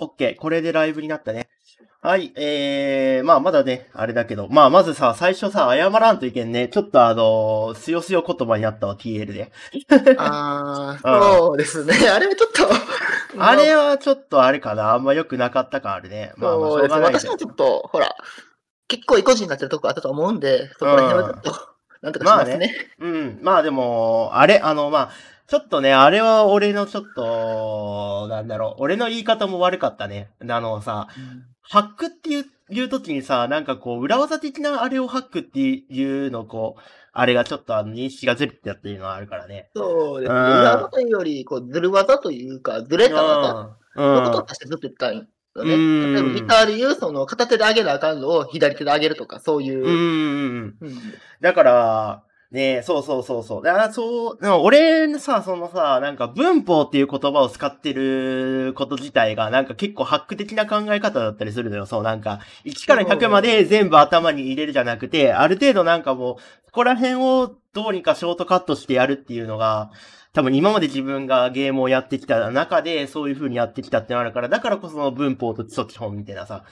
OK。これでライブになったね。はい。えー、まあ、まだね、あれだけど。まあ、まずさ、最初さ、謝らんといけんね。ちょっとあのー、すよすよ言葉になったわ、TL で。あー、そうですね。あれはちょっと。あれはちょっとあれかな。あんま良くなかった感あるね。まあ、まあ、しょうがない、私もちょっと、ほら、結構意固地になってるとこあったと思うんで、そこら辺はちょっと、なんとかしますね。まあね。うん。まあでも、あれ、あの、まあ、ちょっとね、あれは俺のちょっと、なんだろう、俺の言い方も悪かったね。あのさ、ハックっていう、言うときにさ、なんかこう、裏技的なあれをハックっていうの、こう、あれがちょっとあの認識がずれてたっていうのはあるからね。そうですね。裏技というより、こう、ずる技というか、ずれた技のことを足してずっと言ったんよね。例えばギターで言う、その、片手で上げなあかんのを左手で上げるとか、そういう。うん。だから、ね、そうそうそうそう。だからそう、でも俺さ、そのさ、なんか文法っていう言葉を使ってること自体が、なんか結構ハック的な考え方だったりするのよ。そう、なんか、1から100まで全部頭に入れるじゃなくて、ある程度なんかもう、ここら辺をどうにかショートカットしてやるっていうのが、多分今まで自分がゲームをやってきた中で、そういう風にやってきたってのあるから、だからこその文法と基礎基本みたいなさ、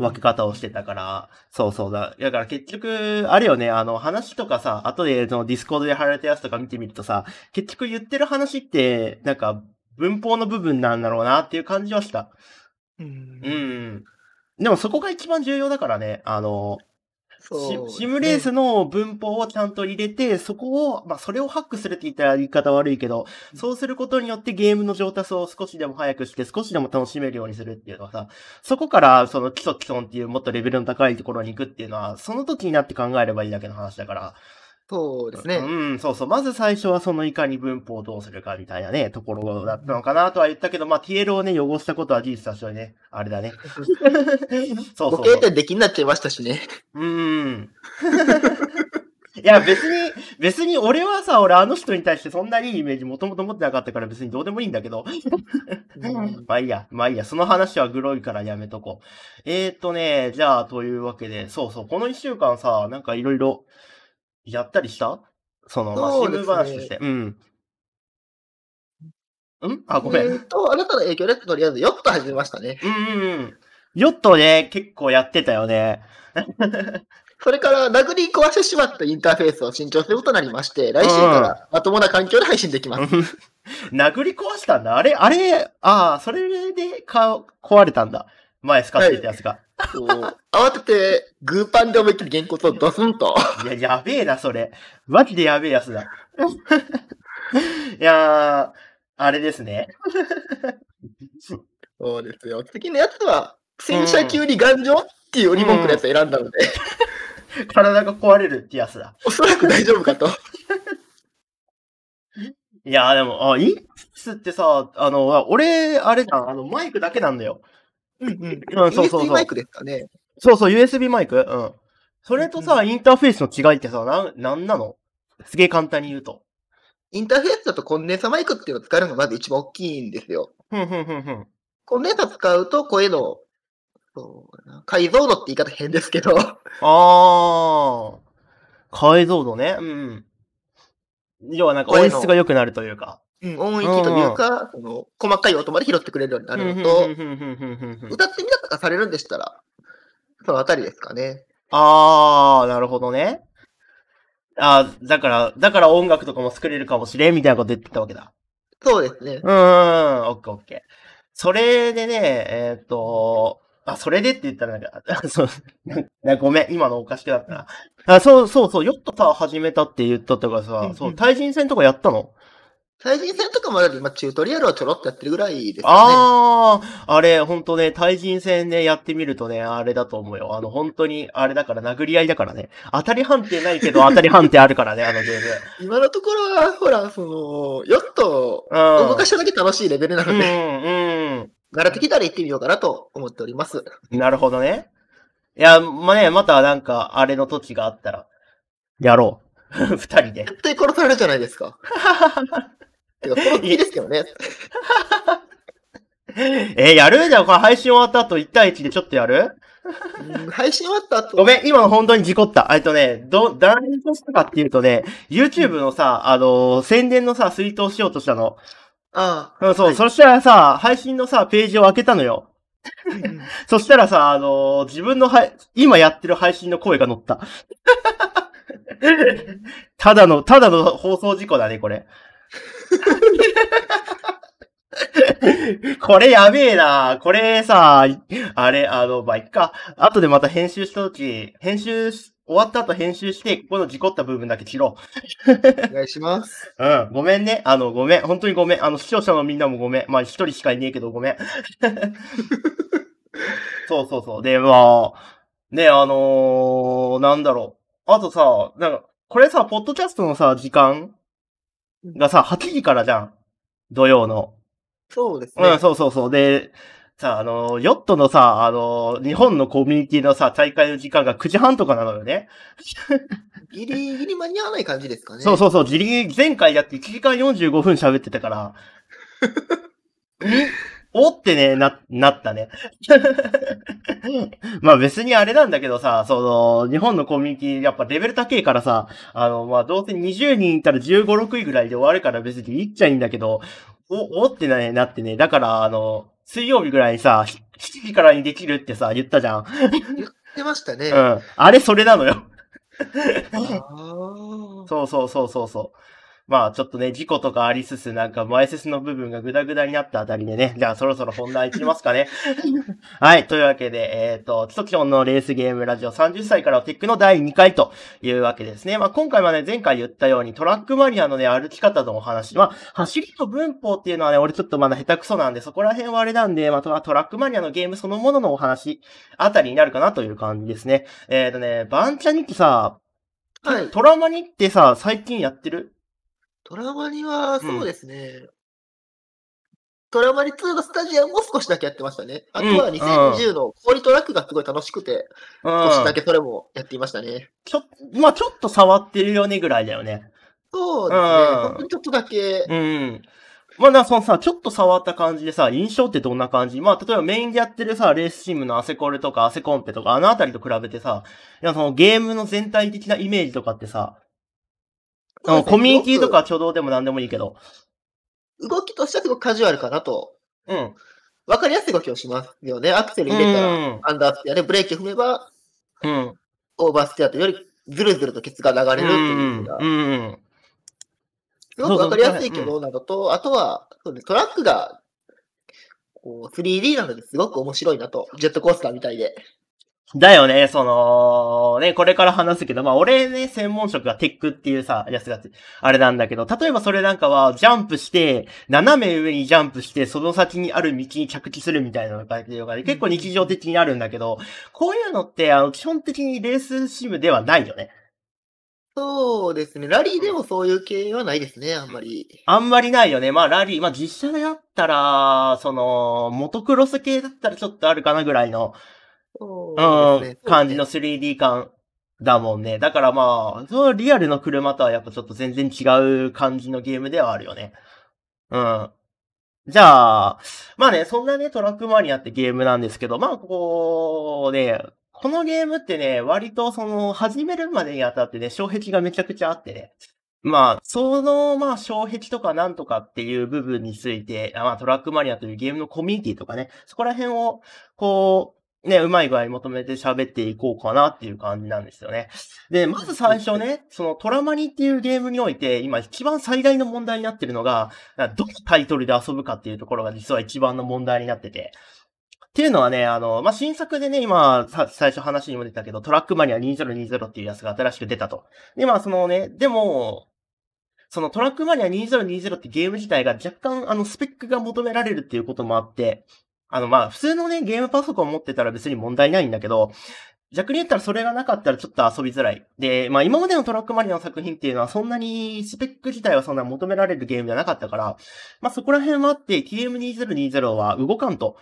分け方をしてたから、そうそうだ。だから結局、あれよね、あの話とかさ、後でそのディスコードで貼られたやつとか見てみるとさ、結局言ってる話って、なんか文法の部分なんだろうなっていう感じはした。うん。うん。でもそこが一番重要だからね、あの、そうシムレースの文法をちゃんと入れて、そこを、まあ、それをハックするって言ったら言い方悪いけど、そうすることによってゲームの上達を少しでも早くして、少しでも楽しめるようにするっていうのはさ、そこからその基礎基礎っていうもっとレベルの高いところに行くっていうのは、その時になって考えればいいだけの話だから、そうですね。うん、そうそう。まず最初はそのいかに文法をどうするかみたいなね、ところだったのかなとは言ったけど、まあ TL をね、汚したことは事実だしね、あれだね。そうそう。定点できになっちゃいましたしね。うん。いや、別に、別に俺はさ、俺あの人に対してそんなにいいイメージもともと持ってなかったから別にどうでもいいんだけど。まあいいや、まあいいや、その話はグロいからやめとこう。えー、っとね、じゃあというわけで、そうそう、この一週間さ、なんかいろいろ、やったりしたその、まあ、新う話として。うん。んあ、ごめん。えっと、あなたの影響で、とりあえずヨット始めましたね。うんうん。ヨットね、結構やってたよね。それから、殴り壊してしまったインターフェースを新調することになりまして、来週からまともな環境で配信できます。殴り壊したんだ。あれ、あれ、ああ、それでか壊れたんだ。前使ってたやつが。慌てて、グーパンで思いっきり原稿をドスンと。いや、やべえな、それ。マジでやべえやつだ。いやー、あれですね。そうですよ。次のやつは、戦車級に頑丈、うん、っていう鬼文句のやつを選んだので、体が壊れるってやつだ。おそらく大丈夫かと。いやでも、あ、インスってさ、あの、俺、あれじゃん、あの、マイクだけなんだよ。うんうん。そうそうそう。USB マイクですかね。そうそう、USB マイクうん。それとさ、インターフェースの違いってさ、なん、なんなのすげえ簡単に言うと。インターフェースだとコンデンサマイクっていうのを使うのがまず一番大きいんですよ。ふんふんふんふん。コンデンサ使うと声の、そう解像度って言い方変ですけど。ああ。解像度ね。うん。要はなんか音質が良くなるというか。音域というか、その細かい音まで拾ってくれるようになるのと、歌ってみたとかされるんでしたら、そのあたりですかね。あー、なるほどね。あだから、だから音楽とかも作れるかもしれんみたいなこと言ってたわけだ。そうですね。うん、オッケーオッケー。それでね、えっ、と、あ、それでって言ったらなんか、そう、ごめん、今のおかしくなったな。あそうそうそう、ヨットさ、始めたって言ったとかさ、うんうん、そう、対人戦とかやったの対人戦とかもある今チュートリアルはちょろっとやってるぐらいですね。ああ、あれ、ほんとね、対人戦ね、やってみるとね、あれだと思うよ。あの、本当に、あれだから殴り合いだからね。当たり判定ないけど当たり判定あるからね、あのゲーム。今のところは、ほら、その、ヨット動かしただけ楽しいレベルなので、うん、うん。慣れてきたら行ってみようかなと思っております。なるほどね。いや、まあ、ね、またなんか、あれの時があったら、やろう。二人で。絶対殺されるじゃないですか。ははは。てか、のですけどね。えー、やるじゃあ、これ配信終わった後1対1でちょっとやる配信終わった後。ごめん、今の本当に事故った。えっとね、ど、誰に落したかっていうとね、YouTube のさ、あのー、宣伝のさ、ツイートをしようとしたの。ああ。うん、そう、はい、そしたらさ、配信のさ、ページを開けたのよ。そしたらさ、あのー、自分のはい今やってる配信の声が乗った。ただの、ただの放送事故だね、これ。これやべえな。これさ、あれ、あの、まいっか。後でまた編集したとき、編集終わった後編集して、ここの事故った部分だけ切ろう。お願いします。うん。ごめんね。あの、ごめん。本当にごめん。あの、視聴者のみんなもごめん。まあ、一人しかいねえけどごめん。そうそうそう。で、まあ、ね、あのー、なんだろう。あとさ、なんか、これさ、ポッドキャストのさ、時間がさ、8時からじゃん。土曜の。そうですね。うん、そうそうそう。で、さ、あの、ヨットのさ、あの、日本のコミュニティのさ、大会の時間が9時半とかなのよね。ギリギリ間に合わない感じですかね。そうそうそう、ギリギリ、前回やって1時間45分喋ってたから。おってね、な、なったね。まあ別にあれなんだけどさ、その、日本のコミュニティ、やっぱレベル高いからさ、あの、まあどうせ20人いたら15、6位ぐらいで終わるから別にいっちゃいいんだけど、お、おってね、なってね、だからあの、水曜日ぐらいにさ、7時からにできるってさ、言ったじゃん。言ってましたね。うん。あれそれなのよ そうそうそうそうそう。まあちょっとね、事故とかありつつ、なんか前説の部分がグダグダになったあたりでね、じゃあそろそろ本題いきますかね。はい、というわけで、えっ、ー、と、キソキョンのレースゲームラジオ30歳からテックの第2回というわけですね。まあ今回はね、前回言ったようにトラックマニアのね、歩き方のお話、まあ走りと文法っていうのはね、俺ちょっとまだ下手くそなんで、そこら辺はあれなんで、まあトラックマニアのゲームそのもののお話あたりになるかなという感じですね。えっ、ー、とね、バンチャニキさ、はい、トラマニってさ、最近やってるトラマニは、そうですね。うん、トラマニ2のスタジアムも少しだけやってましたね。あとは2020の氷トラックがすごい楽しくて、少しだけそれもやっていましたね。ちょ、まあちょっと触ってるよねぐらいだよね。そうですね。ちょっとだけ。うん。まあ、な、そのさ、ちょっと触った感じでさ、印象ってどんな感じまあ、例えばメインでやってるさ、レースチームのアセコレとかアセコンペとか、あのあたりと比べてさ、いや、そのゲームの全体的なイメージとかってさ、うコミュニティとか挙動でも何でもいいけど。動きとしてはすごくカジュアルかなと。うん。わかりやすい動きをしますよね。アクセル入れたら、アンダーステアで、ブレーキ踏めば、うん。オーバーステアとよりずるずるとケツが流れるっていうのが。うん、うん。すごくわかりやすい挙動などと、あとは、トラックがこう 3D なのですごく面白いなと、ジェットコースターみたいで。だよね、その、ね、これから話すけど、まあ俺ね、専門職がテックっていうさ、やつが、あれなんだけど、例えばそれなんかは、ジャンプして、斜め上にジャンプして、その先にある道に着地するみたいなのか、結構日常的にあるんだけど、こういうのって、あの、基本的にレースシムではないよね。そうですね。ラリーでもそういう系はないですね、あんまり。あんまりないよね。まあ、ラリー、まあ、実写であったら、その、モトクロス系だったらちょっとあるかなぐらいのうん、感じの 3D 感だもんね。だからまあ、そのリアルの車とはやっぱちょっと全然違う感じのゲームではあるよね。うん。じゃあ、まあね、そんなね、トラックマニアってゲームなんですけど、まあ、こうね、このゲームってね、割とその、始めるまでにあたってね、障壁がめちゃくちゃあってね。まあ、その、まあ、障壁とかなんとかっていう部分について、まあ、トラックマニアというゲームのコミュニティとかね、そこら辺を、こう、ね、うまい具合に求めて喋っていこうかなっていう感じなんですよね。で、まず最初ね、そのトラマニっていうゲームにおいて、今一番最大の問題になってるのが、どのタイトルで遊ぶかっていうところが実は一番の問題になってて。っていうのはね、あの、まあ、新作でね、今、最初話にも出たけど、トラックマニア2020っていうやつが新しく出たと。で、まあ、そのね、でも、そのトラックマニア2020ってゲーム自体が若干あのスペックが求められるっていうこともあって、あの、まあ、普通のね、ゲームパソコン持ってたら別に問題ないんだけど、逆に言ったらそれがなかったらちょっと遊びづらい。で、まあ今までのトラックマリの作品っていうのはそんなにスペック自体はそんな求められるゲームじゃなかったから、まあそこら辺はあって TM2020 は動かんと、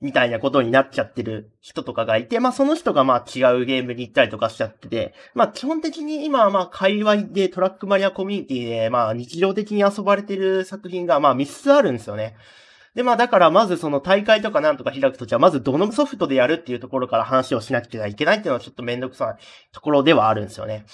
みたいなことになっちゃってる人とかがいて、まあその人がまあ違うゲームに行ったりとかしちゃってて、まあ基本的に今はまあ界隈でトラックマリアコミュニティでまあ日常的に遊ばれてる作品がまあ3つあるんですよね。で、まあだからまずその大会とかなんとか開くときは、まずどのソフトでやるっていうところから話をしなきゃいけないっていうのはちょっとめんどくさいところではあるんですよね。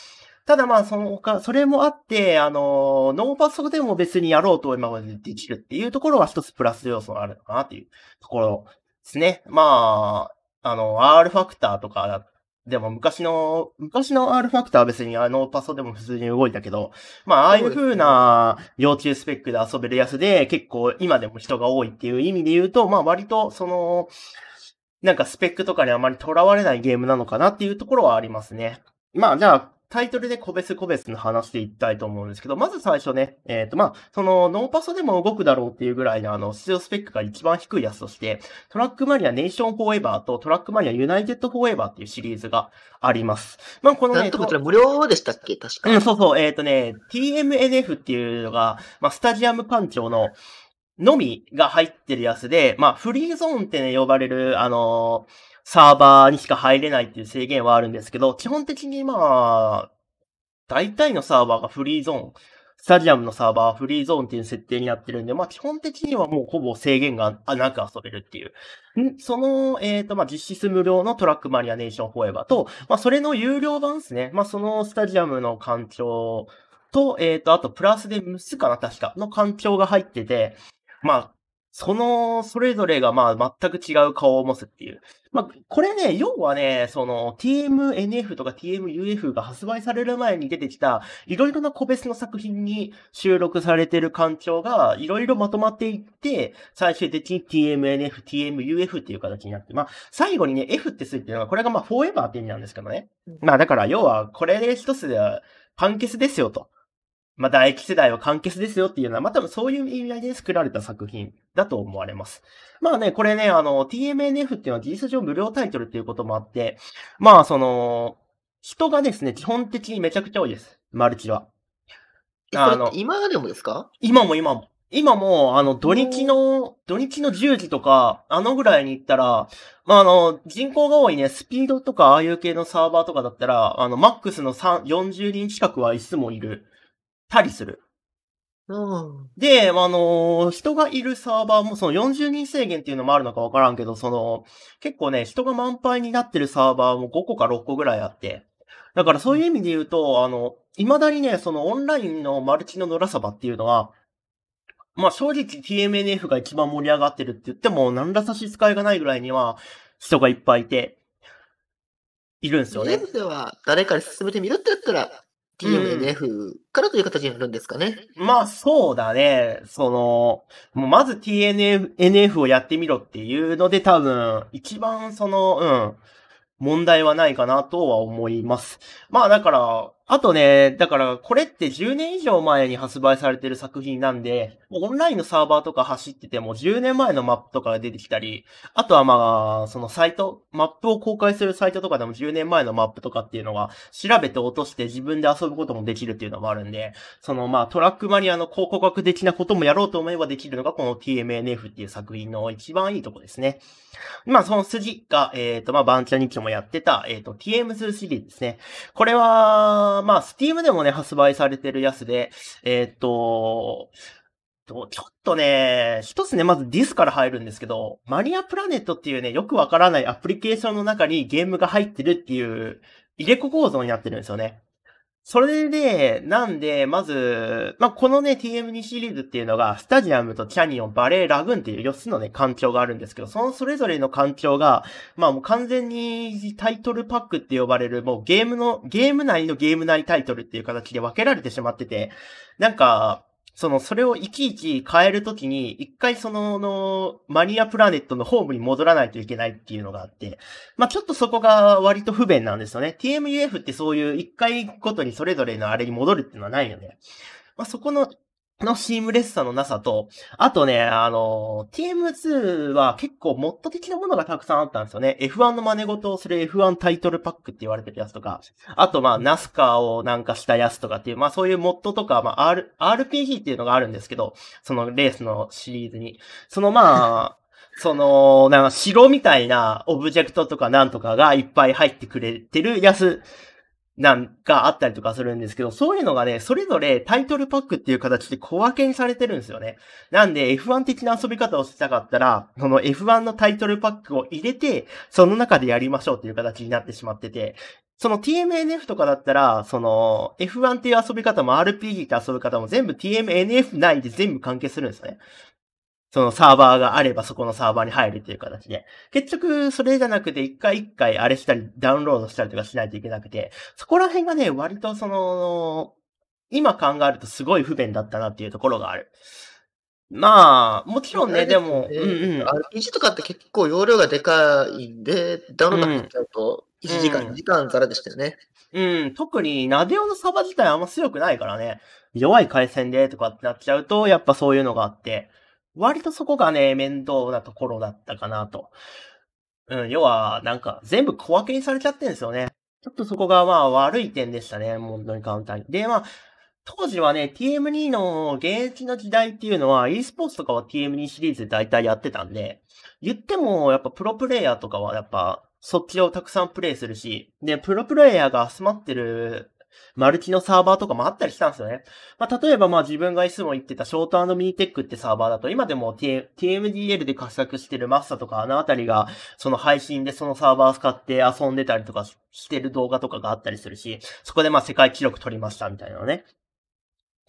ただまあその他、それもあって、あの、ノーパソでも別にやろうと今までできるっていうところは一つプラス要素があるのかなっていうところですね。まあ、あの、R ファクターとかでも昔の、昔の R ファクターは別にあのパソでも普通に動いたけど、まあああいう風な幼虫スペックで遊べるやつで結構今でも人が多いっていう意味で言うと、まあ割とその、なんかスペックとかにあまり囚われないゲームなのかなっていうところはありますね。まあじゃあタイトルで個別個別の話していきたいと思うんですけど、まず最初ね、えっ、ー、と、まあ、その、ノーパソでも動くだろうっていうぐらいの、あの、出場スペックが一番低いやつとして、トラックマニアネーションフォーエバーとトラックマニアユナイテッドフォーエバーっていうシリーズがあります。まあ、このね、なんとかこれ無料でしたっけ確か。うん、そうそう、えっ、ー、とね、TMNF っていうのが、まあ、スタジアム館長の、のみが入ってるやつで、まあ、フリーゾーンってね、呼ばれる、あのーサーバーにしか入れないっていう制限はあるんですけど、基本的にまあ、大体のサーバーがフリーゾーン、スタジアムのサーバーはフリーゾーンっていう設定になってるんで、まあ基本的にはもうほぼ制限がなく遊べるっていう。その、えっ、ー、と、まあ実質無料のトラックマニアネーションフォーエバーと、まあそれの有料版ですね。まあそのスタジアムの環境と、えっ、ー、と、あとプラスでムスかな確かの環境が入ってて、まあ、その、それぞれがまあ全く違う顔を持つっていう。まあ、これね、要はね、その TMNF とか TMUF が発売される前に出てきた、いろいろな個別の作品に収録されてる環境が、いろいろまとまっていって、最終的に TMNF、TMUF っていう形になって、まあ、最後にね、F ってつってうのが、これがまあ、フォーエバーって意味なんですけどね。まあ、だから、要は、これで一つでは、ケ結ですよと。まあ、唾液世代は完結ですよっていうのは、まあ、多分そういう意味合いで作られた作品だと思われます。まあね、これね、あの、TMNF っていうのは事実上無料タイトルっていうこともあって、まあ、その、人がですね、基本的にめちゃくちゃ多いです。マルチは。あの、今でもですか今も今も。今も、あの、土日の、土日の10時とか、あのぐらいに行ったら、まあ、あの、人口が多いね、スピードとか、ああいう系のサーバーとかだったら、あの、マックスの40人近くはいつもいる。たりする。で、あのー、人がいるサーバーも、その40人制限っていうのもあるのかわからんけど、その、結構ね、人が満杯になってるサーバーも5個か6個ぐらいあって。だからそういう意味で言うと、あの、未だにね、そのオンラインのマルチの野良サバっていうのは、まあ正直 TMNF が一番盛り上がってるって言っても、何ら差し支えがないぐらいには、人がいっぱいいて、いるんですよね。ゲーでは誰かに進めてみるってやったら、TMNF からという形になるんですかね。うん、まあ、そうだね。その、もうまず TNF をやってみろっていうので、多分、一番その、うん、問題はないかなとは思います。まあ、だから、あとね、だからこれって10年以上前に発売されてる作品なんで、もうオンラインのサーバーとか走ってても10年前のマップとかが出てきたり、あとはまあ、そのサイト、マップを公開するサイトとかでも10年前のマップとかっていうのが調べて落として自分で遊ぶこともできるっていうのもあるんで、そのまあトラックマニアの広告学的なこともやろうと思えばできるのがこの TMNF っていう作品の一番いいとこですね。まあその筋が、えっ、ー、とまあバンチャニッチもやってた、えっ、ー、と TM2 シリーズですね。これは、まあ、スティームでもね、発売されてるやつで、えー、っと、ちょっとね、一つね、まずディスから入るんですけど、マリアプラネットっていうね、よくわからないアプリケーションの中にゲームが入ってるっていう入れ子構造になってるんですよね。それで、なんで、まず、まあ、このね、TM2 シリーズっていうのが、スタジアムとチャニオン、バレー、ラグーンっていう4つのね、環境があるんですけど、そのそれぞれの環境が、まあ、もう完全にタイトルパックって呼ばれる、もうゲームの、ゲーム内のゲーム内タイトルっていう形で分けられてしまってて、なんか、その、それをいちいち変えるときに、一回その、の、マニアプラネットのホームに戻らないといけないっていうのがあって、まあ、ちょっとそこが割と不便なんですよね。TMUF ってそういう一回ごとにそれぞれのあれに戻るっていうのはないよね。まあ、そこののシームレスさのなさと、あとね、あの、TM2 は結構モッド的なものがたくさんあったんですよね。F1 の真似事をする F1 タイトルパックって言われてるやつとか、あとまあ、ナスカーをなんかしたやつとかっていう、まあそういうモッドとか、まあ、R、RPG っていうのがあるんですけど、そのレースのシリーズに。そのまあ、その、なんか城みたいなオブジェクトとかなんとかがいっぱい入ってくれてるやつなんかあったりとかするんですけど、そういうのがね、それぞれタイトルパックっていう形で小分けにされてるんですよね。なんで F1 的な遊び方をしたかったら、その F1 のタイトルパックを入れて、その中でやりましょうっていう形になってしまってて、その TMNF とかだったら、その F1 っていう遊び方も RPG って遊び方も全部 TMNF 内で全部関係するんですね。そのサーバーがあればそこのサーバーに入るという形で、結局それじゃなくて一回一回あれしたりダウンロードしたりとかしないといけなくて、そこら辺がね、割とその、今考えるとすごい不便だったなっていうところがある。まあ、もちろんね、でも、うんうん。r とかって結構容量がでかいんで、ダウンロードしちゃうと、1時間、2時間からでしたよね。うん、特に、ナデオのサーバー自体あんま強くないからね、弱い回線でとかってなっちゃうと、やっぱそういうのがあって、割とそこがね、面倒なところだったかなと。うん、要は、なんか、全部小分けにされちゃってんですよね。ちょっとそこがまあ悪い点でしたね、本当に簡単に。で、まあ、当時はね、TM2 の現役の時代っていうのは、e スポーツとかは TM2 シリーズで大体やってたんで、言っても、やっぱプロプレイヤーとかはやっぱ、そっちをたくさんプレイするし、で、プロプレイヤーが集まってるマルチのサーバーとかもあったりしたんですよね。まあ、例えばまあ自分がいつも言ってたショートミニテックってサーバーだと、今でも、T、m d l で活躍してるマッサとかあのあたりが、その配信でそのサーバー使って遊んでたりとかしてる動画とかがあったりするし、そこでまあ世界記録取りましたみたいなのね。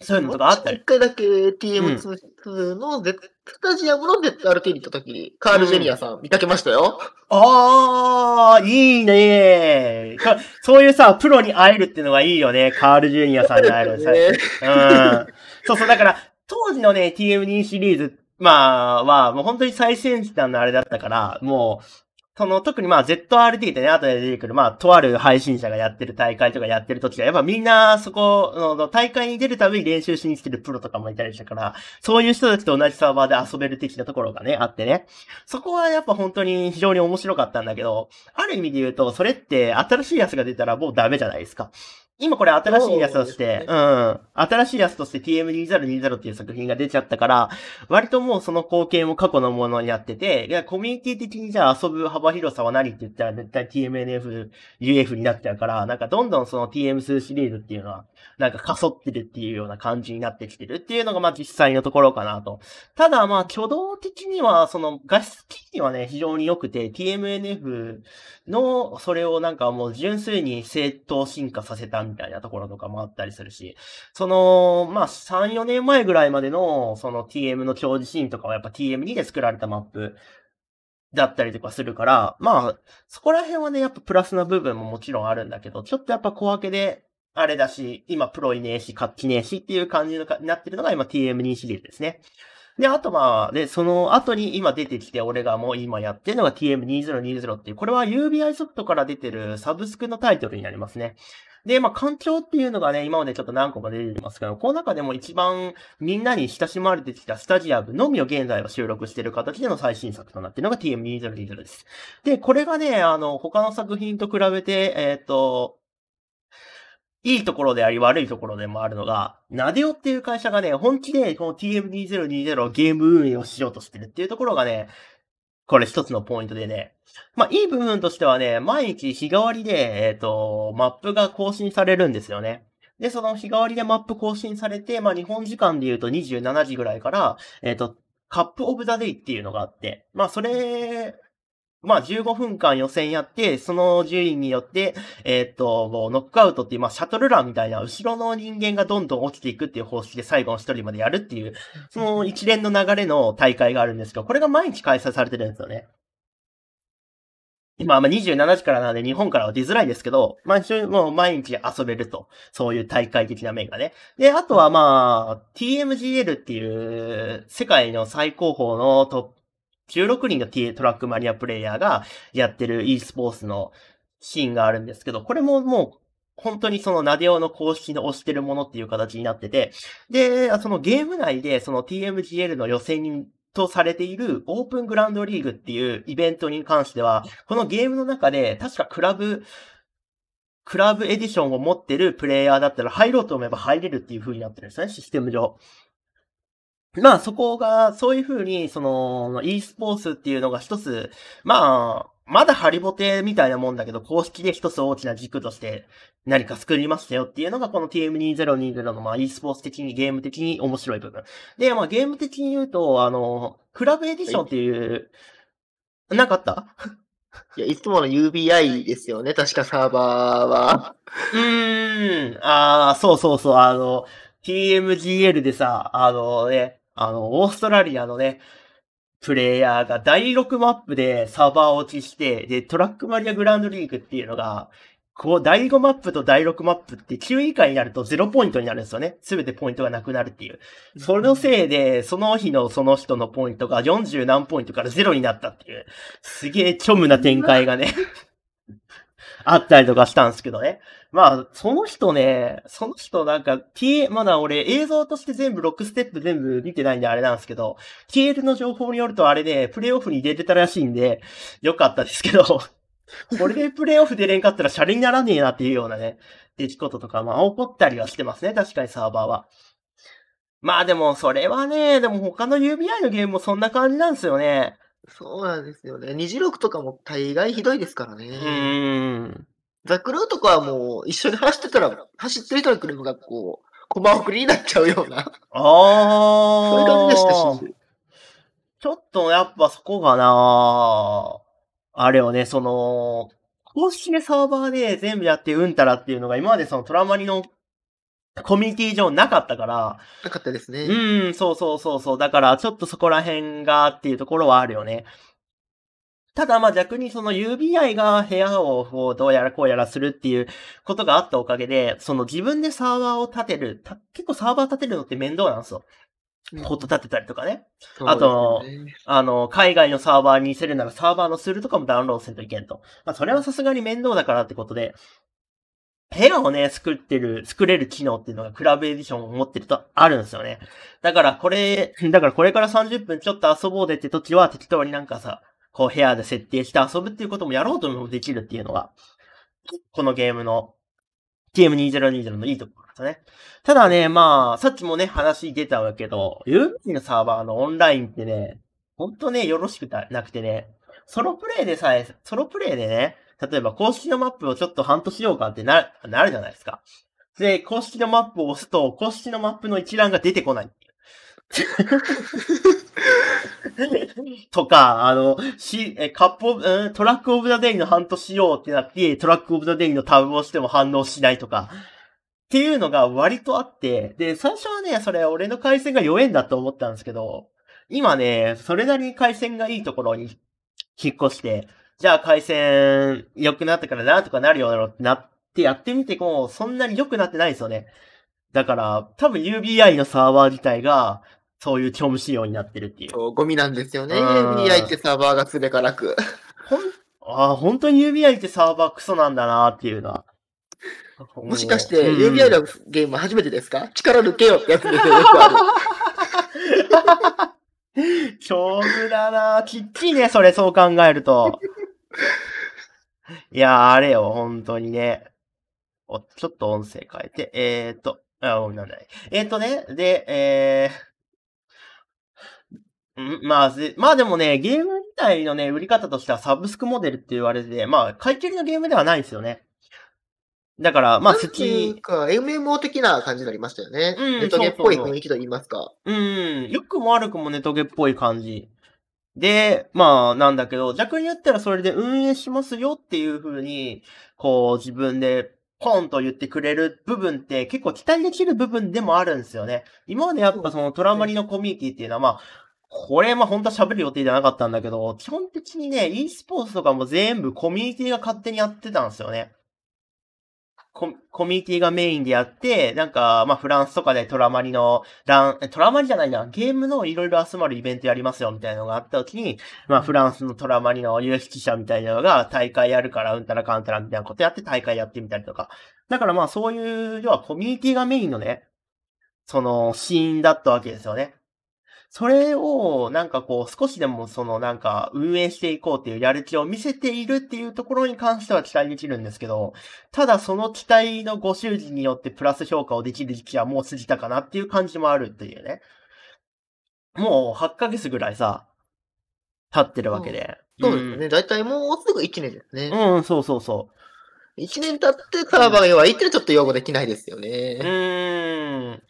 そういうのとかあったり。一回だけ TM2 の、Z スタジアムの ZRT に行った時に、カール・ジェニアさん見かけましたよ。ああ、いいねそういうさ、プロに会えるっていうのがいいよね。カール・ジュニアさんに会える。ね、うん。そうそう、だから、当時のね、TM2 シリーズ、まあ、は、もう本当に最先端のあれだったから、もう、その、特にまあ ZRD ってね、後で出てくる、まあ、とある配信者がやってる大会とかやってる時は、やっぱみんな、そこの、大会に出るたびに練習しに来てるプロとかもいたりしたから、そういう人たちと同じサーバーで遊べる的なところがね、あってね。そこはやっぱ本当に非常に面白かったんだけど、ある意味で言うと、それって新しいやつが出たらもうダメじゃないですか。今これ新しいやつとして、うね、うん。新しいやつとして TM2020 っていう作品が出ちゃったから、割ともうその光景も過去のものになってて、いや、コミュニティ的にじゃあ遊ぶ幅広さは何って言ったら絶対 TMNF、UF になっちゃうから、なんかどんどんその TM2 シリーズっていうのは、なんかかそってるっていうような感じになってきてるっていうのがまあ実際のところかなと。ただまあ挙動的には、その画質的にはね、非常に良くて、TMNF のそれをなんかもう純粋に正当進化させたみたいなところとかもあったりするし、その、まあ、3、4年前ぐらいまでの、その TM の表示シーンとかはやっぱ TM2 で作られたマップだったりとかするから、まあ、そこら辺はね、やっぱプラスな部分ももちろんあるんだけど、ちょっとやっぱ小分けで、あれだし、今プロいねえし、活気ねえしっていう感じになってるのが今 TM2 シリーズですね。で、あとまあ、で、その後に今出てきて、俺がもう今やってるのが TM2020 っていう、これは UBI ソフトから出てるサブスクのタイトルになりますね。で、まあ、環境っていうのがね、今までちょっと何個か出てますけど、この中でも一番みんなに親しまれてきたスタジアムのみを現在は収録している形での最新作となっているのが TM2020 です。で、これがね、あの、他の作品と比べて、えっ、ー、と、いいところであり悪いところでもあるのが、ナデオっていう会社がね、本気でこの TM2020 ゲーム運営をしようとしてるっていうところがね、これ一つのポイントでね。まあ、いい部分としてはね、毎日日替わりで、えっ、ー、と、マップが更新されるんですよね。で、その日替わりでマップ更新されて、まあ、日本時間で言うと27時ぐらいから、えっ、ー、と、カップオブザデイっていうのがあって、まあ、それまあ、15分間予選やって、その順位によって、えー、っと、もうノックアウトっていう、まあ、シャトルランみたいな、後ろの人間がどんどん落ちていくっていう方式で最後の一人までやるっていう、その一連の流れの大会があるんですけど、これが毎日開催されてるんですよね。今、まあ、27時からなので日本からは出づらいですけど、毎週もう毎日遊べると。そういう大会的な面がね。で、あとはまあ、TMGL っていう世界の最高峰のトップ16人の t トラックマニアプレイヤーがやってる e スポーツのシーンがあるんですけど、これももう本当にそのナデオの公式の推してるものっていう形になってて、で、そのゲーム内でその TMGL の予選にとされているオープングランドリーグっていうイベントに関しては、このゲームの中で確かクラブ、クラブエディションを持ってるプレイヤーだったら入ろうと思えば入れるっていう風になってるんですね、システム上。まあそこが、そういうふうに、その、e スポーツっていうのが一つ、まあ、まだハリボテみたいなもんだけど、公式で一つ大きな軸として何か作りましたよっていうのが、この TM2020 のまあ e スポーツ的にゲーム的に面白い部分。で、まあゲーム的に言うと、あの、クラブエディションっていう、なかったいや、いつもの UBI ですよね、確かサーバーは。うーん、ああ、そうそうそう、あの、TMGL でさ、あのね、あの、オーストラリアのね、プレイヤーが第6マップでサーバー落ちして、で、トラックマリアグランドリーグっていうのが、こう、第5マップと第6マップって9以下になると0ポイントになるんですよね。すべてポイントがなくなるっていう。それのせいで、その日のその人のポイントが40何ポイントから0になったっていう、すげえ虚無な展開がね あったりとかしたんですけどね。まあ、その人ね、その人なんか、T、まだ俺映像として全部ロックステップ全部見てないんであれなんですけど、TL の情報によるとあれね、プレイオフに出てたらしいんで、よかったですけど、これでプレイオフ出れんかったらシャレにならねえなっていうようなね、出来事とか、まあ怒ったりはしてますね、確かにサーバーは。まあでも、それはね、でも他の UBI のゲームもそんな感じなんですよね。そうなんですよね。二次録とかも大概ひどいですからね。うん。ザクロとかはもう、一緒に走ってたら、走ってる人の車がこう、駒送りになっちゃうような。ああ。そういう感じでしたし。ちょっとやっぱそこがなあれよね、その、公式でサーバーで全部やってうんたらっていうのが今までそのトラマリのコミュニティ上なかったから。なかったですね。うん、そうそうそうそう。だからちょっとそこら辺がっていうところはあるよね。ただまあ逆にその UBI が部屋をこうどうやらこうやらするっていうことがあったおかげで、その自分でサーバーを立てる、結構サーバー立てるのって面倒なんですよ。ホット立てたりとかね。あと、あの、海外のサーバーにせるならサーバーのツールとかもダウンロードせんといけんと。まあそれはさすがに面倒だからってことで、部屋をね、作ってる、作れる機能っていうのがクラブエディションを持ってるとあるんですよね。だからこれ、だからこれから30分ちょっと遊ぼうでって時は適当になんかさ、こう部屋で設定して遊ぶっていうこともやろうともできるっていうのが、このゲームの、ゲーム2020のいいところですね。ただね、まあ、さっきもね、話出たわけど、有名のサーバーのオンラインってね、ほんとね、よろしくなくてね、ソロプレイでさえ、ソロプレイでね、例えば公式のマップをちょっと半年ようかってなる、なるじゃないですか。で、公式のマップを押すと、公式のマップの一覧が出てこない。とか、あの、し、え、カップオブ、うん、トラックオブザデイの半年用ってなって、トラックオブザデイのタブをしても反応しないとか、っていうのが割とあって、で、最初はね、それ俺の回線が弱いんだと思ったんですけど、今ね、それなりに回線がいいところに引っ越して、じゃあ回線良くなったからなんとかなるようなうってなってやってみても、そんなに良くなってないですよね。だから、多分 UBI のサーバー自体が、そういう業務仕様になってるっていう。そう、ゴミなんですよね。UBI ってサーバーがすべからく。ほん、ああ、本当に UBI ってサーバークソなんだなっていうのは。もしかして、うん、UBI のゲーム初めてですか力抜けよってやつですよ、よくある。勝 負だなきっちりね、それ、そう考えると。いやあれよ、本当にね。お、ちょっと音声変えて、えー、っと、あ、ごめんなさい。えー、っとね、で、えー、まあ、まあでもね、ゲーム自体のね、売り方としてはサブスクモデルって言われてて、まあ、買い切りのゲームではないですよね。だから、まあ、好き。か、MMO 的な感じになりましたよね。うん、ネトゲっぽい雰囲気と言いますか。うん、よくも悪くもネトゲっぽい感じ。で、まあ、なんだけど、逆に言ったらそれで運営しますよっていう風に、こう、自分でポンと言ってくれる部分って結構期待できる部分でもあるんですよね。今までやっぱそのトラマリのコミュニティっていうのはまあ、これ、ま、本当は喋る予定じゃなかったんだけど、基本的にね、e スポーツとかも全部コミュニティが勝手にやってたんですよね。ココミュニティがメインでやって、なんか、まあ、フランスとかでトラマリの、ラン、トラマリじゃないな、ゲームのいろいろ集まるイベントやりますよ、みたいなのがあった時に、まあ、フランスのトラマリの有識者みたいなのが大会やるから、うんたらかんたらみたいなことやって大会やってみたりとか。だからまあ、そういう、要はコミュニティがメインのね、その、シーンだったわけですよね。それを、なんかこう、少しでもそのなんか、運営していこうっていうやる気を見せているっていうところに関しては期待できるんですけど、ただその期待のご祝儀によってプラス評価をできる時期はもう過ぎたかなっていう感じもあるっていうね。もう8ヶ月ぐらいさ、経ってるわけで。そうですね。だいたいもうすぐ1年ですね。うん、そうそうそう。1年経ってからは、要は言ってるちょっと擁護できないですよね。うーん。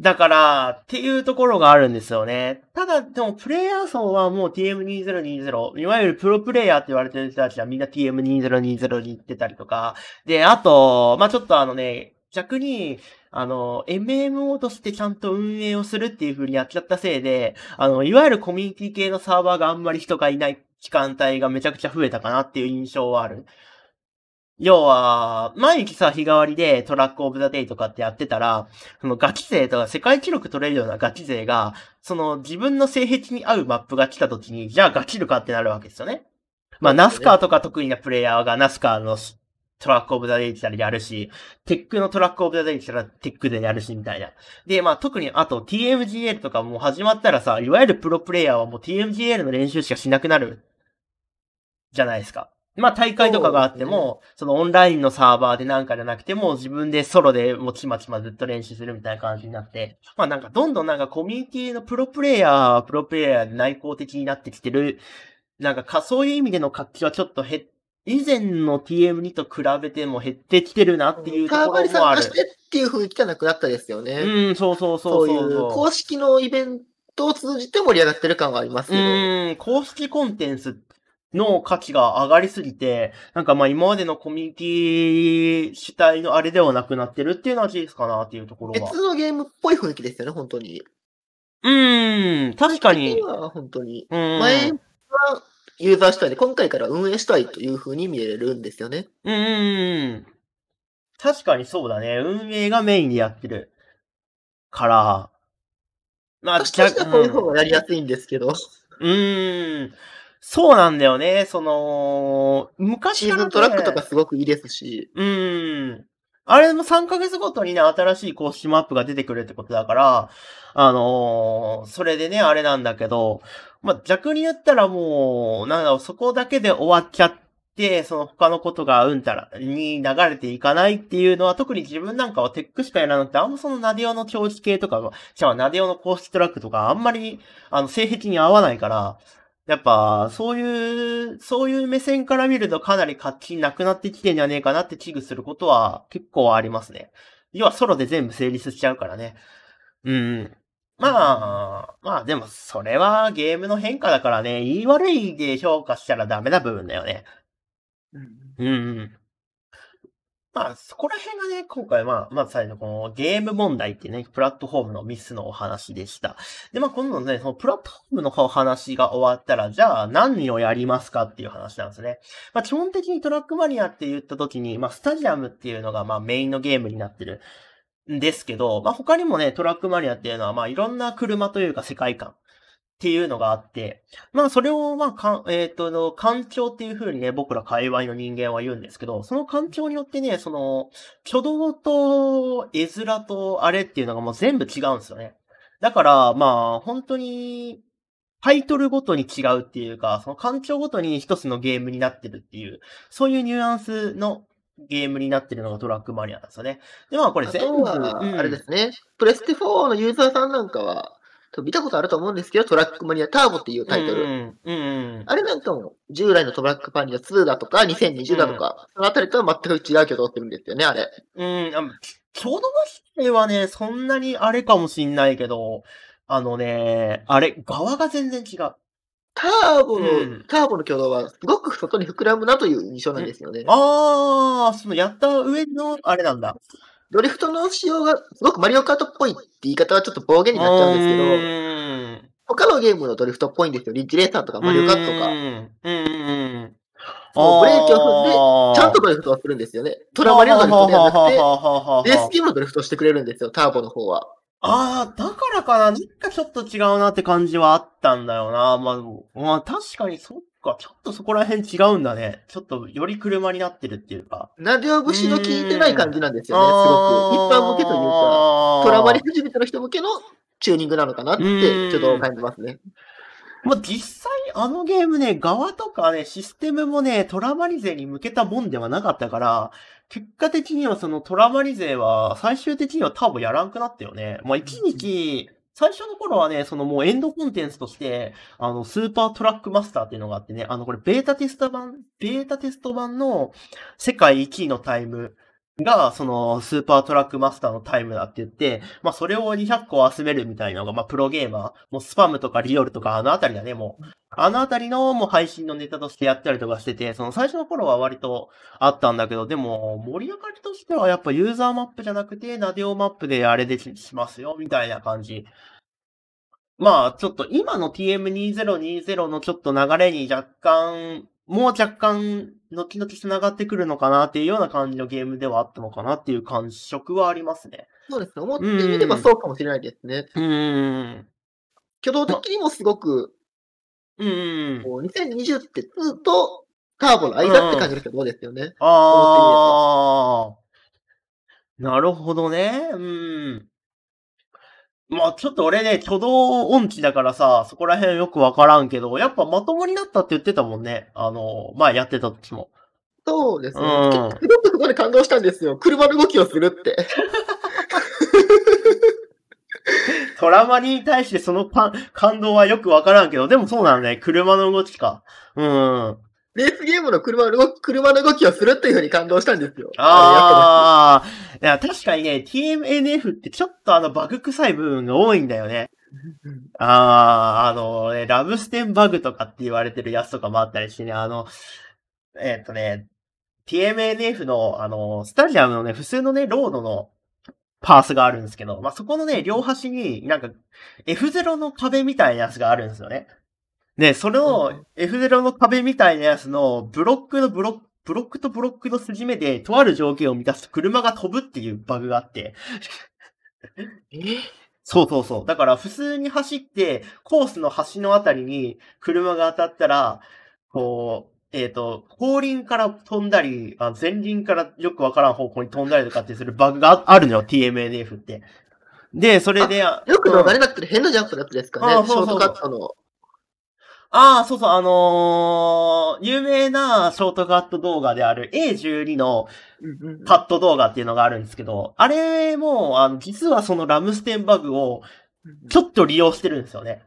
だから、っていうところがあるんですよね。ただ、でも、プレイヤー層はもう TM2020、いわゆるプロプレイヤーって言われてる人たちはみんな TM2020 に行ってたりとか、で、あと、まあ、ちょっとあのね、逆に、あの、MMO としてちゃんと運営をするっていう風にやっちゃったせいで、あの、いわゆるコミュニティ系のサーバーがあんまり人がいない時間帯がめちゃくちゃ増えたかなっていう印象はある。要は、毎日さ、日替わりでトラックオブザデイとかってやってたら、そのガチ勢とか世界記録取れるようなガチ勢が、その自分の性癖に合うマップが来た時に、じゃあガチるかってなるわけですよね。まあ、ナスカーとか得意なプレイヤーがナスカーのトラックオブザデイったらやるし、テックのトラックオブザデイっったらテックでやるし、みたいな。で、まあ特にあと TMGL とかも始まったらさ、いわゆるプロプレイヤーはもう TMGL の練習しかしなくなる、じゃないですか。まあ大会とかがあっても、そ,、のオンラインのサーバーでなんかじゃなくても、自分でソロでもちまちまずっと練習するみたいな感じになって、まあなんかどんどんなんかコミュニティのプロプレイヤー、プロプレイヤーで内向的になってきてる、なんかか、そういう意味での活気はちょっと減っ以前の TM2 と比べても減ってきてるなっていうところもある。川張さんしてっていう雰に気がなくなったですよね。うん、そうそうそうそうそう。そういう公式のイベントを通じて盛り上がってる感はありますけど。うん、公式コンテンツっての価値が上がりすぎて、なんかまあ今までのコミュニティ主体のあれではなくなってるっていうのは事実かなっていうところは。別のゲームっぽい雰囲気ですよね、本当に。うーん、確かに。本当に。前はユーザー主体で、今回から運営主体というふうに見えるんですよね。うーん。確かにそうだね。運営がメインでやってるから。まあ、確かにこういう方がやりやすいんですけど。うーん。そうなんだよね、その、昔シーズントラックとかすごくいいですし。うん。あれも3ヶ月ごとにね、新しい公式マップが出てくるってことだから、あのー、それでね、あれなんだけど、まあ、逆に言ったらもう、なんだろう、そこだけで終わっちゃって、その他のことがうんたらに流れていかないっていうのは、特に自分なんかはテックしかやらなくて、あんまそのナディオの長期系とか、じゃあナディオの公式トラックとか、あんまり、あの、性癖に合わないから、やっぱ、そういう、そういう目線から見るとかなり活気なくなってきてんじゃねえかなって危惧することは結構ありますね。要はソロで全部成立しちゃうからね。うん。まあ、まあでもそれはゲームの変化だからね、言い悪いで評価したらダメな部分だよね。うん。うん。まあ、そこら辺がね、今回まあ、まず最初のこのゲーム問題ってね、プラットフォームのミスのお話でした。で、まあ、今度ね、そのプラットフォームのお話が終わったら、じゃあ何をやりますかっていう話なんですね。まあ、基本的にトラックマニアって言った時に、まあ、スタジアムっていうのがまあ、メインのゲームになってる。んですけど、まあ、他にもね、トラックマニアっていうのは、まあ、いろんな車というか世界観っていうのがあって、まあそれをまあか、えっ、ー、と、環境っていうふうにね、僕ら界隈の人間は言うんですけど、その環境によってね、その、挙動と絵面とあれっていうのがもう全部違うんですよね。だから、まあ本当に、タイトルごとに違うっていうか、その環境ごとに一つのゲームになってるっていう、そういうニュアンスのゲームになってるのがドラッグマニアなんですよね。で、まあこれ全部。ああれですね、うん、プレステ4のユーザーさんなんかは、見たことあると思うんですけど、トラックマニアターボっていうタイトル。うん、うんうんあれなんかも、従来のトラックマニア2だとか、2020だとか、うん、そのあたりとは全く違う挙動ってるんですよね、あれ。うん、ちょうどはね、そんなにあれかもしんないけど、あのね、あれ、側が全然違う。ターボの、うん、ターボの挙動は、すごく外に膨らむなという印象なんですよね。ああ、そのやった上の、あれなんだ。ドリフトの仕様がすごくマリオカートっぽいって言い方はちょっと暴言になっちゃうんですけど、他のゲームのドリフトっぽいんですよ。リッチレーサーとかマリオカートとか。うんうブレーキを踏んで、ちゃんとドリフトをするんですよね。トラマリオドリフトではなくて、レースゲームのドリフトをしてくれるんですよ、ターボの方は。ああ、だからかな。なんかちょっと違うなって感じはあったんだよな。まあ、まあ確かにそっか、ちょっとそこら辺違うんだね。ちょっとより車になってるっていうか。なでは節の効いてない感じなんですよね、すごく。一般向けというか、とらわれ始めての人向けのチューニングなのかなって、ちょっと感じますね。まあ、実際あのゲームね、側とかね、システムもね、トラマリゼに向けたもんではなかったから、結果的にはそのトラマリゼは最終的には多分やらんくなったよね。まあ、一日、最初の頃はね、そのもうエンドコンテンツとして、あの、スーパートラックマスターっていうのがあってね、あの、これベータテスト版、ベータテスト版の世界1位のタイムが、その、スーパートラックマスターのタイムだって言って、まあ、それを200個集めるみたいなのが、まあ、プロゲーマー、もうスパムとかリオルとか、あのあたりだね、もう。あのあたりの、もう配信のネタとしてやったりとかしてて、その最初の頃は割とあったんだけど、でも、盛り上がりとしてはやっぱユーザーマップじゃなくて、ナデオマップであれでしますよ、みたいな感じ。まあ、ちょっと今の TM2020 のちょっと流れに若干、もう若干、後々繋がってくるのかなっていうような感じのゲームではあったのかなっていう感触はありますね。そうですね。思ってみればそうかもしれないですね。うん。挙動的にもすごく、うん。2020って2とターボの間って感じの人どうですよね。うん、ああ。なるほどね。うん。まあちょっと俺ね、挙動音痴だからさ、そこら辺よくわからんけど、やっぱまともになったって言ってたもんね。あの、まあやってた時も。そうですね。うんすくそこで感動したんですよ。車の動きをするって。トラマに対してその感動はよくわからんけど、でもそうなのね。車の動きか。うん。レースゲームの車の車の動きをするというふうに感動したんですよ。ああ。確かにね、TMNF ってちょっとあのバグ臭い部分が多いんだよね。ああ、あの、ね、ラブステンバグとかって言われてるやつとかもあったりしてね、あの、えっ、ー、とね、TMNF の、あの、スタジアムのね、普通のね、ロードのパースがあるんですけど、まあ、そこのね、両端になんか F0 の壁みたいなやつがあるんですよね。ね、それを F0 の壁みたいなやつのブロックのブロック、ブロックとブロックの筋目で、とある条件を満たすと車が飛ぶっていうバグがあってえ。えそうそうそう。だから普通に走って、コースの端のあたりに車が当たったら、こう、えっ、ー、と、後輪から飛んだり、あ前輪からよくわからん方向に飛んだりとかってするバグがあるのよ、TMNF って。で、それで。よくの、れなってる変なジャンプのやつですかね、そうそうショートカットの。ああ、そうそう、あのー、有名なショートカット動画である A12 のカット動画っていうのがあるんですけど、あれも、あの、実はそのラムステンバグをちょっと利用してるんですよね。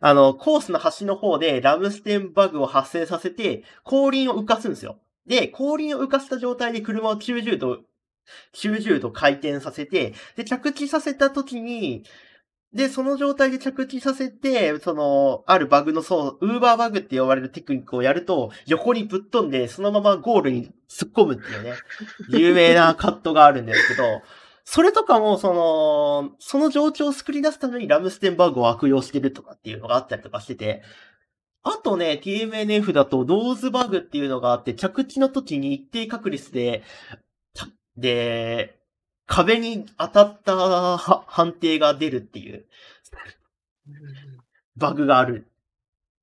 あの、コースの端の方でラムステンバグを発生させて、後輪を浮かすんですよ。で、後輪を浮かせた状態で車を90度、90度回転させて、で、着地させた時に、で、その状態で着地させて、その、あるバグのそう、ウーバーバグって呼ばれるテクニックをやると、横にぶっ飛んで、そのままゴールに突っ込むっていうね、有名なカットがあるんですけど、それとかも、その、その状況を作り出すためにラムステンバーグを悪用してるとかっていうのがあったりとかしてて、あとね、TMNF だと、ローズバグっていうのがあって、着地の時に一定確率で、で、壁に当たった判定が出るっていう、バグがあるっ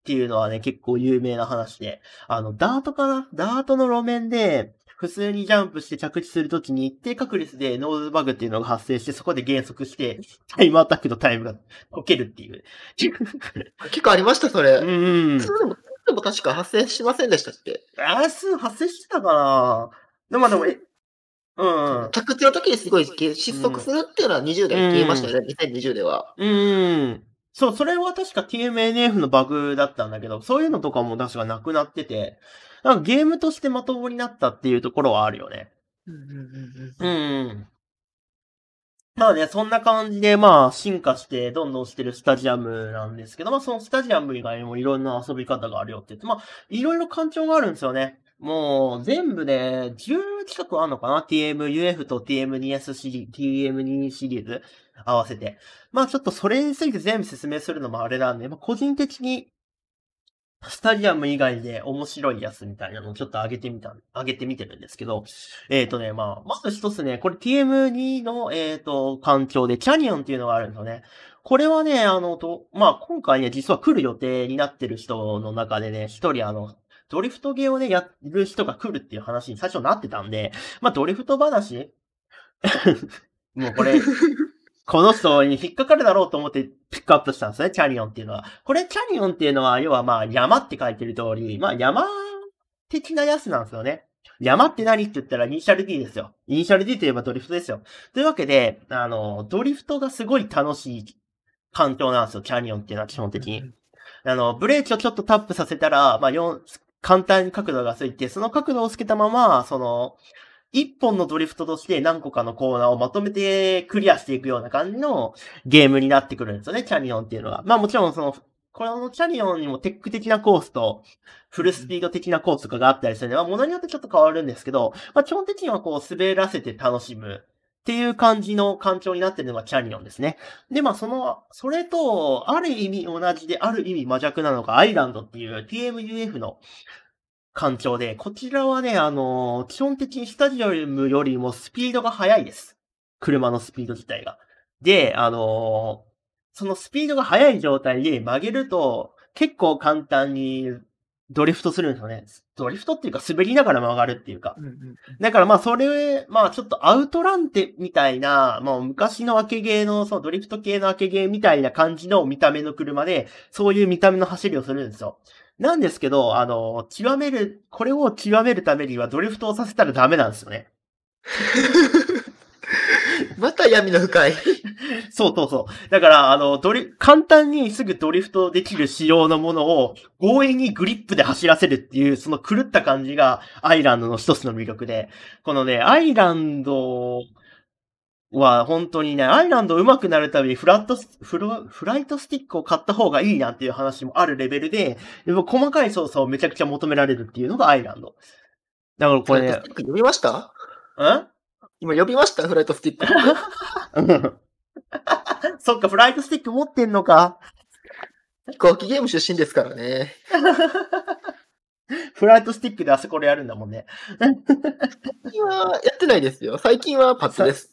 ていうのはね、結構有名な話で、あの、ダートかなダートの路面で、普通にジャンプして着地するときに一定確率でノーズバグっていうのが発生して、そこで減速して、タイムアタックのタイムが解けるっていう。結構ありました、それ。うん。それでも、でも確か発生しませんでしたっけあー、す発生してたかなでもでも、うん。着地の時にすごい失速するっていうのは20代消えましたよね、うん、2020では。うん。そう、それは確か TMNF のバグだったんだけど、そういうのとかも確かなくなってて、なんかゲームとしてまともになったっていうところはあるよね。うんん、うん。まあね、そんな感じで、まあ、進化して、どんどんしてるスタジアムなんですけど、まあ、そのスタジアム以外にもいろんな遊び方があるよって言って、まあ、いろいろ環境があるんですよね。もう全部で10近くあるのかな ?TMUF と t m 2 s シリーズ、TM2 シリーズ合わせて。まあちょっとそれについて全部説明するのもあれなんで、まあ個人的にスタジアム以外で面白いやつみたいなのをちょっと上げてみた、上げてみてるんですけど、えっ、ー、とね、まあ、まず一つね、これ TM2 の、えっ、ー、と、環境で、キャニオンっていうのがあるんですよね。これはね、あの、と、まあ、今回ね、実は来る予定になってる人の中でね、一人あの、ドリフトゲーをね、やる人が来るっていう話に最初なってたんで、まあ、ドリフト話 もうこれ、この人に引っかかるだろうと思ってピックアップしたんですね、チャリオンっていうのは。これ、チャリオンっていうのは、要はまあ、山って書いてる通り、まあ、山的なやつなんですよね。山って何って言ったらイニシャル D ですよ。イニシャル D といえばドリフトですよ。というわけで、あの、ドリフトがすごい楽しい環境なんですよ、キャニオンっていうのは基本的に。あの、ブレーキをちょっとタップさせたら、まあ、4、簡単に角度がついて、その角度をつけたまま、その、一本のドリフトとして何個かのコーナーをまとめてクリアしていくような感じのゲームになってくるんですよね、キャニオンっていうのは。まあもちろんその、このキャニオンにもテック的なコースと、フルスピード的なコースとかがあったりするのは、ものによってちょっと変わるんですけど、まあ基本的にはこう滑らせて楽しむっていう感じの感情になってるのがキャニオンですね。で、まあその、それと、ある意味同じで、ある意味真逆なのがアイランドっていう TMUF の環境で、こちらはね、あのー、基本的にスタジオムよりもスピードが速いです。車のスピード自体が。で、あのー、そのスピードが速い状態で曲げると、結構簡単にドリフトするんですよね。ドリフトっていうか滑りながら曲がるっていうか。うんうん、だからまあそれ、まあちょっとアウトランテみたいな、もう昔の明け芸の、そのドリフト系の明け芸みたいな感じの見た目の車で、そういう見た目の走りをするんですよ。なんですけど、あの、極める、これを極めるためにはドリフトをさせたらダメなんですよね。また闇の深い そうそうそう。だから、あの、ドリ、簡単にすぐドリフトできる仕様のものを、強引にグリップで走らせるっていう、その狂った感じが、アイランドの一つの魅力で、このね、アイランドは本当にね、アイランド上手くなるたびにフラットフロ、フライトスティックを買った方がいいなんていう話もあるレベルで、でも細かい操作をめちゃくちゃ求められるっていうのがアイランド。だからこれね。フライトスティック呼びましたん今呼びましたフライトスティック。そっか、フライトスティック持ってんのか。飛行機ゲーム出身ですからね。フライトスティックであそこでやるんだもんね。最近はやってないですよ。最近はパッドです。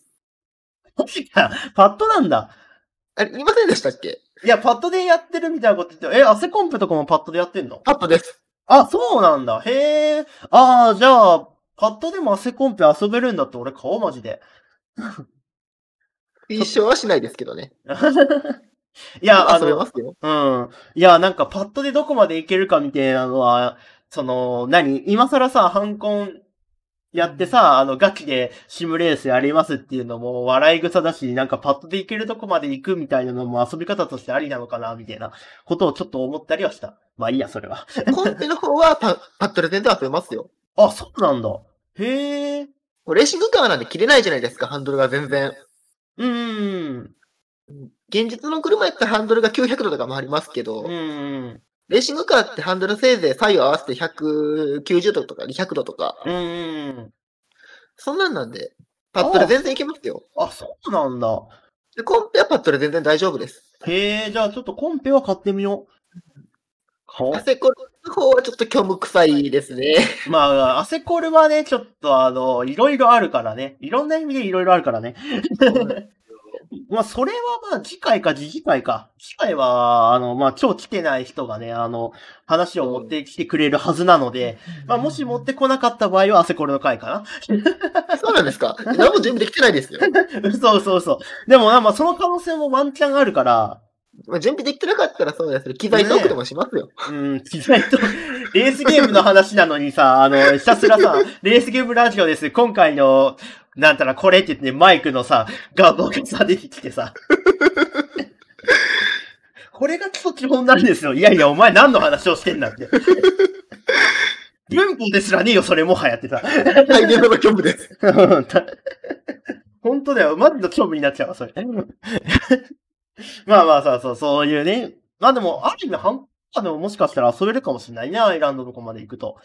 マか、パッドなんだ。あれ、言いませんでしたっけいや、パッドでやってるみたいなこと言って、え、汗コンプとかもパッドでやってんのパッドです。あ、そうなんだ。へえ。ああ、じゃあ、パッドでも汗コンプ遊べるんだって俺買おう、マジで。一生はしないですけどね。いや、あの、うん。いや、なんかパッドでどこまでいけるかみたいなのは、その、何今更さ、ハンコンやってさ、あの、ガチでシムレースやりますっていうのも笑い草だし、なんかパッドでいけるとこまで行くみたいなのも遊び方としてありなのかな、みたいなことをちょっと思ったりはした。まあいいや、それは。コンテの方はパパッドで全然遊べますよ。あ、そうなんだ。へえ。レーシングカーなんで切れないじゃないですか、ハンドルが全然。うん。現実の車やったらハンドルが900度とかもありますけど、うん。レーシングカーってハンドルせいぜい左右合わせて190度とか200度とか。うん。そんなんなんで、パッドで全然いけますよ。あそうなんだ。で、コンペはパッドで全然大丈夫です。へえ、じゃあちょっとコンペは買ってみよう。アセコルの方はちょっと虚無臭いですね。まあ、アセコルはね、ちょっとあの、いろいろあるからね。いろんな意味でいろいろあるからね。まあ、それはまあ、次回か次次回か。次回は、あの、まあ、超来てない人がね、あの、話を持ってきてくれるはずなので、まあ、もし持ってこなかった場合は、アセコルの回かな。そうなんですか何も準備できてないですよ。そうそうそう。でも、まあ、その可能性もワンチャンあるから、まあ、準備できてなかったらそうですけど、機材トークでもしますよ。ね、うん、機材トーク。レースゲームの話なのにさ、あの、ひたすらさ、レースゲームラジオです。今回の、なんたらこれって言ってね、マイクのさ、画像がさ、出てきてさ。これが基礎基本なんですよ。いやいや、お前何の話をしてんだって。文法ですらねえよ、それもはやってさ。大変な虚無です。本当だよ。マジの虚無になっちゃうわ、それ。まあまあそうそう、そういうね。まあでも、ある意味、半端でももしかしたら遊べるかもしれないね、アイランドのとこまで行くと。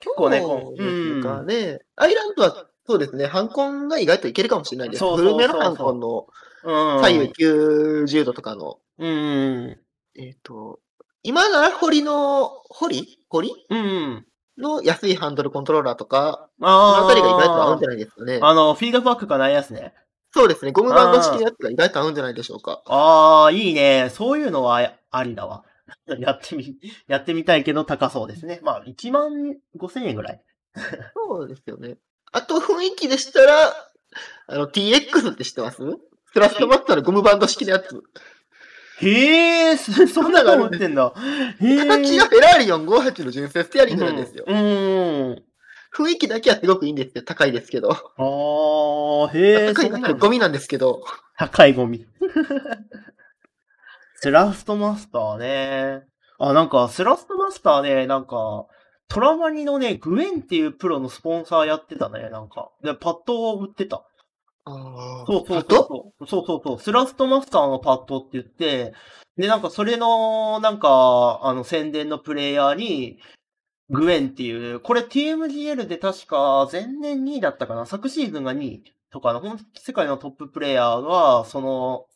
結構ね、こう。うん。かね、アイランドは、そうですね、ハンコンが意外といけるかもしれないです。そうそうそうそうグルメのハンコンの、左右90度とかの。うん。えっ、ー、と、今なら堀の、堀堀うん。の安いハンドルコントローラーとか、ああのありが意外と合うんじゃないですかね。あの、フィードバックがないやつね。そうですね。ゴムバンド式のやつが意外と合うんじゃないでしょうか。ああ、いいね。そういうのはありだわ。やってみ、やってみたいけど高そうですね。まあ、1万5千円ぐらい。そうですよね。あと雰囲気でしたら、あの、TX って知ってますスラストバッたら、のゴムバンド式のやつ。へえ、そんなの持ってんだ。形がフェラーリ458の純正ステアリングなんですよ。うん。うん雰囲気だけはすごくいいんですよ。高いですけど。ああ、へえ。高い、高い、ゴミなんですけど。高いゴミ。ス ラストマスターね。あ、なんか、スラストマスターね、なんか、トラマニのね、グエンっていうプロのスポンサーやってたね、なんか。で、パッドを売ってた。そうそうそうそう。そうそうスラストマスターのパッドって言って、で、なんかそれの、なんか、あの、宣伝のプレイヤーに、グエンっていう、これ TMGL で確か前年2位だったかな、昨シーズンが2位とかの、本世界のトッププレイヤーが、その、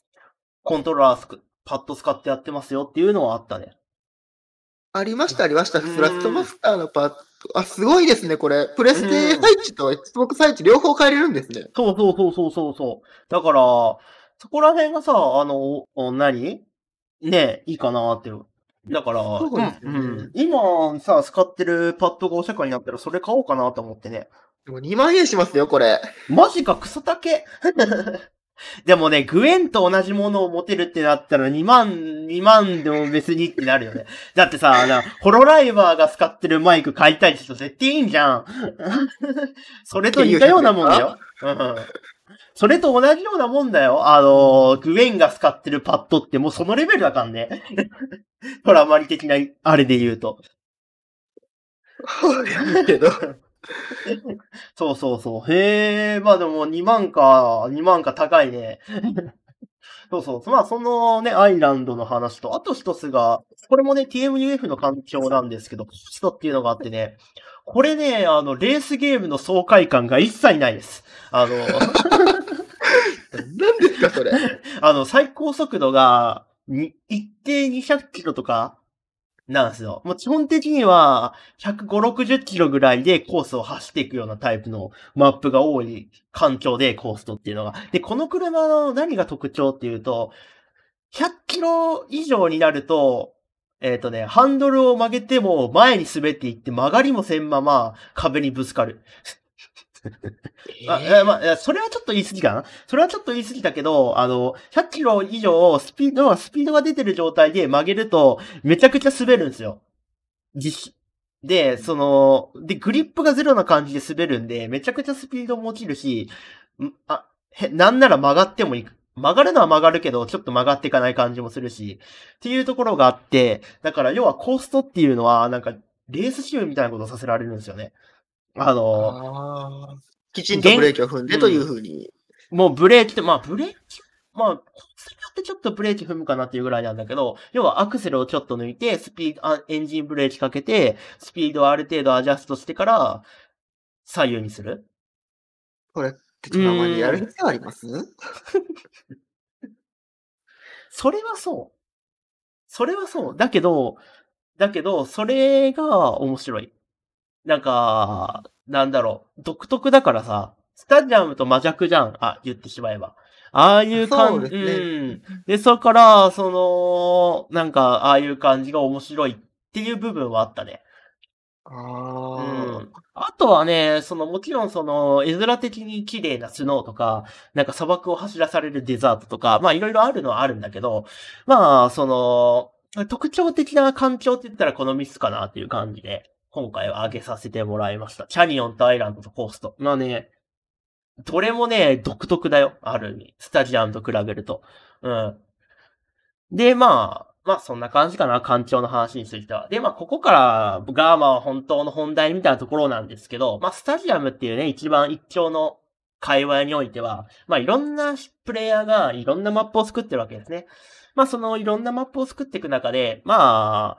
コントローラーパッド使ってやってますよっていうのはあったね。ありました、ありました。スラットマスターのパッド。あ、すごいですね、これ。プレステ配置と Xbox 配置両方変えれるんですね。そうそうそうそうそうそう。だから、そこら辺がさ、あの、何ねえ、いいかなってだから、ううん、今さ、使ってるパッドがおせっかになったらそれ買おうかなと思ってね。でも2万円しますよ、これ。マジか、クソ竹。でもね、グエンと同じものを持てるってなったら2万、2万でも別にってなるよね。だってさ、ホロライバーが使ってるマイク買いたい人絶対いいんじゃん。それと似たようなもんだよ。うんそれと同じようなもんだよ。あの、グウェンが使ってるパッドってもうそのレベルだからね。ほら、あまり的な、あれで言うと。けど。そうそうそう。へえ、まあでも2万か、2万か高いね。そうそう。まあ、そのね、アイランドの話と、あと一つが、これもね、TMUF の環境なんですけど、人っていうのがあってね、これね、あの、レースゲームの爽快感が一切ないです。あの、何ですか、それ。あの、最高速度が、に一定200キロとか、なんですよ。もう基本的には、105、60キロぐらいでコースを走っていくようなタイプのマップが多い環境でコースとっていうのが。で、この車の何が特徴っていうと、100キロ以上になると、えっ、ー、とね、ハンドルを曲げても前に滑っていって曲がりもせんまま壁にぶつかる。えー、まそれはちょっと言い過ぎかな。それはちょっと言い過ぎだけど、あの、100キロ以上、スピード、スピードが出てる状態で曲げると、めちゃくちゃ滑るんですよ。実、で、その、で、グリップがゼロな感じで滑るんで、めちゃくちゃスピードも落ちるし、あ、へ、なんなら曲がってもいく。曲がるのは曲がるけど、ちょっと曲がっていかない感じもするし、っていうところがあって、だから要はコーストっていうのは、なんか、レースシムみたいなことをさせられるんですよね。あのー、きちんとブレーキを踏んでというふうに、ん、もうブレーキって、まあブレーキ、まあ、によってちょっとブレーキ踏むかなっていうぐらいなんだけど、要はアクセルをちょっと抜いて、スピード、エンジンブレーキかけて、スピードをある程度アジャストしてから、左右にする。これってたまりやる必要あります それはそう。それはそう。だけど、だけど、それが面白い。なんか、なんだろう、独特だからさ、スタジアムと魔弱じゃん。あ、言ってしまえば。ああいう感じ。そうですね。うん。で、そこから、その、なんか、ああいう感じが面白いっていう部分はあったね。ああ、うん。あとはね、その、もちろんその、絵面的に綺麗なスノーとか、なんか砂漠を走らされるデザートとか、まあいろいろあるのはあるんだけど、まあ、その、特徴的な環境って言ったらこのミスかなっていう感じで。今回は上げさせてもらいました。キャニオンとアイランドとコースト。まあね、どれもね、独特だよ。ある意味。スタジアムと比べると。うん。で、まあ、まあそんな感じかな。館長の話については。で、まあここからガーマは本当の本題みたいなところなんですけど、まあスタジアムっていうね、一番一強の界隈においては、まあいろんなプレイヤーがいろんなマップを作ってるわけですね。まあそのいろんなマップを作っていく中で、まあ、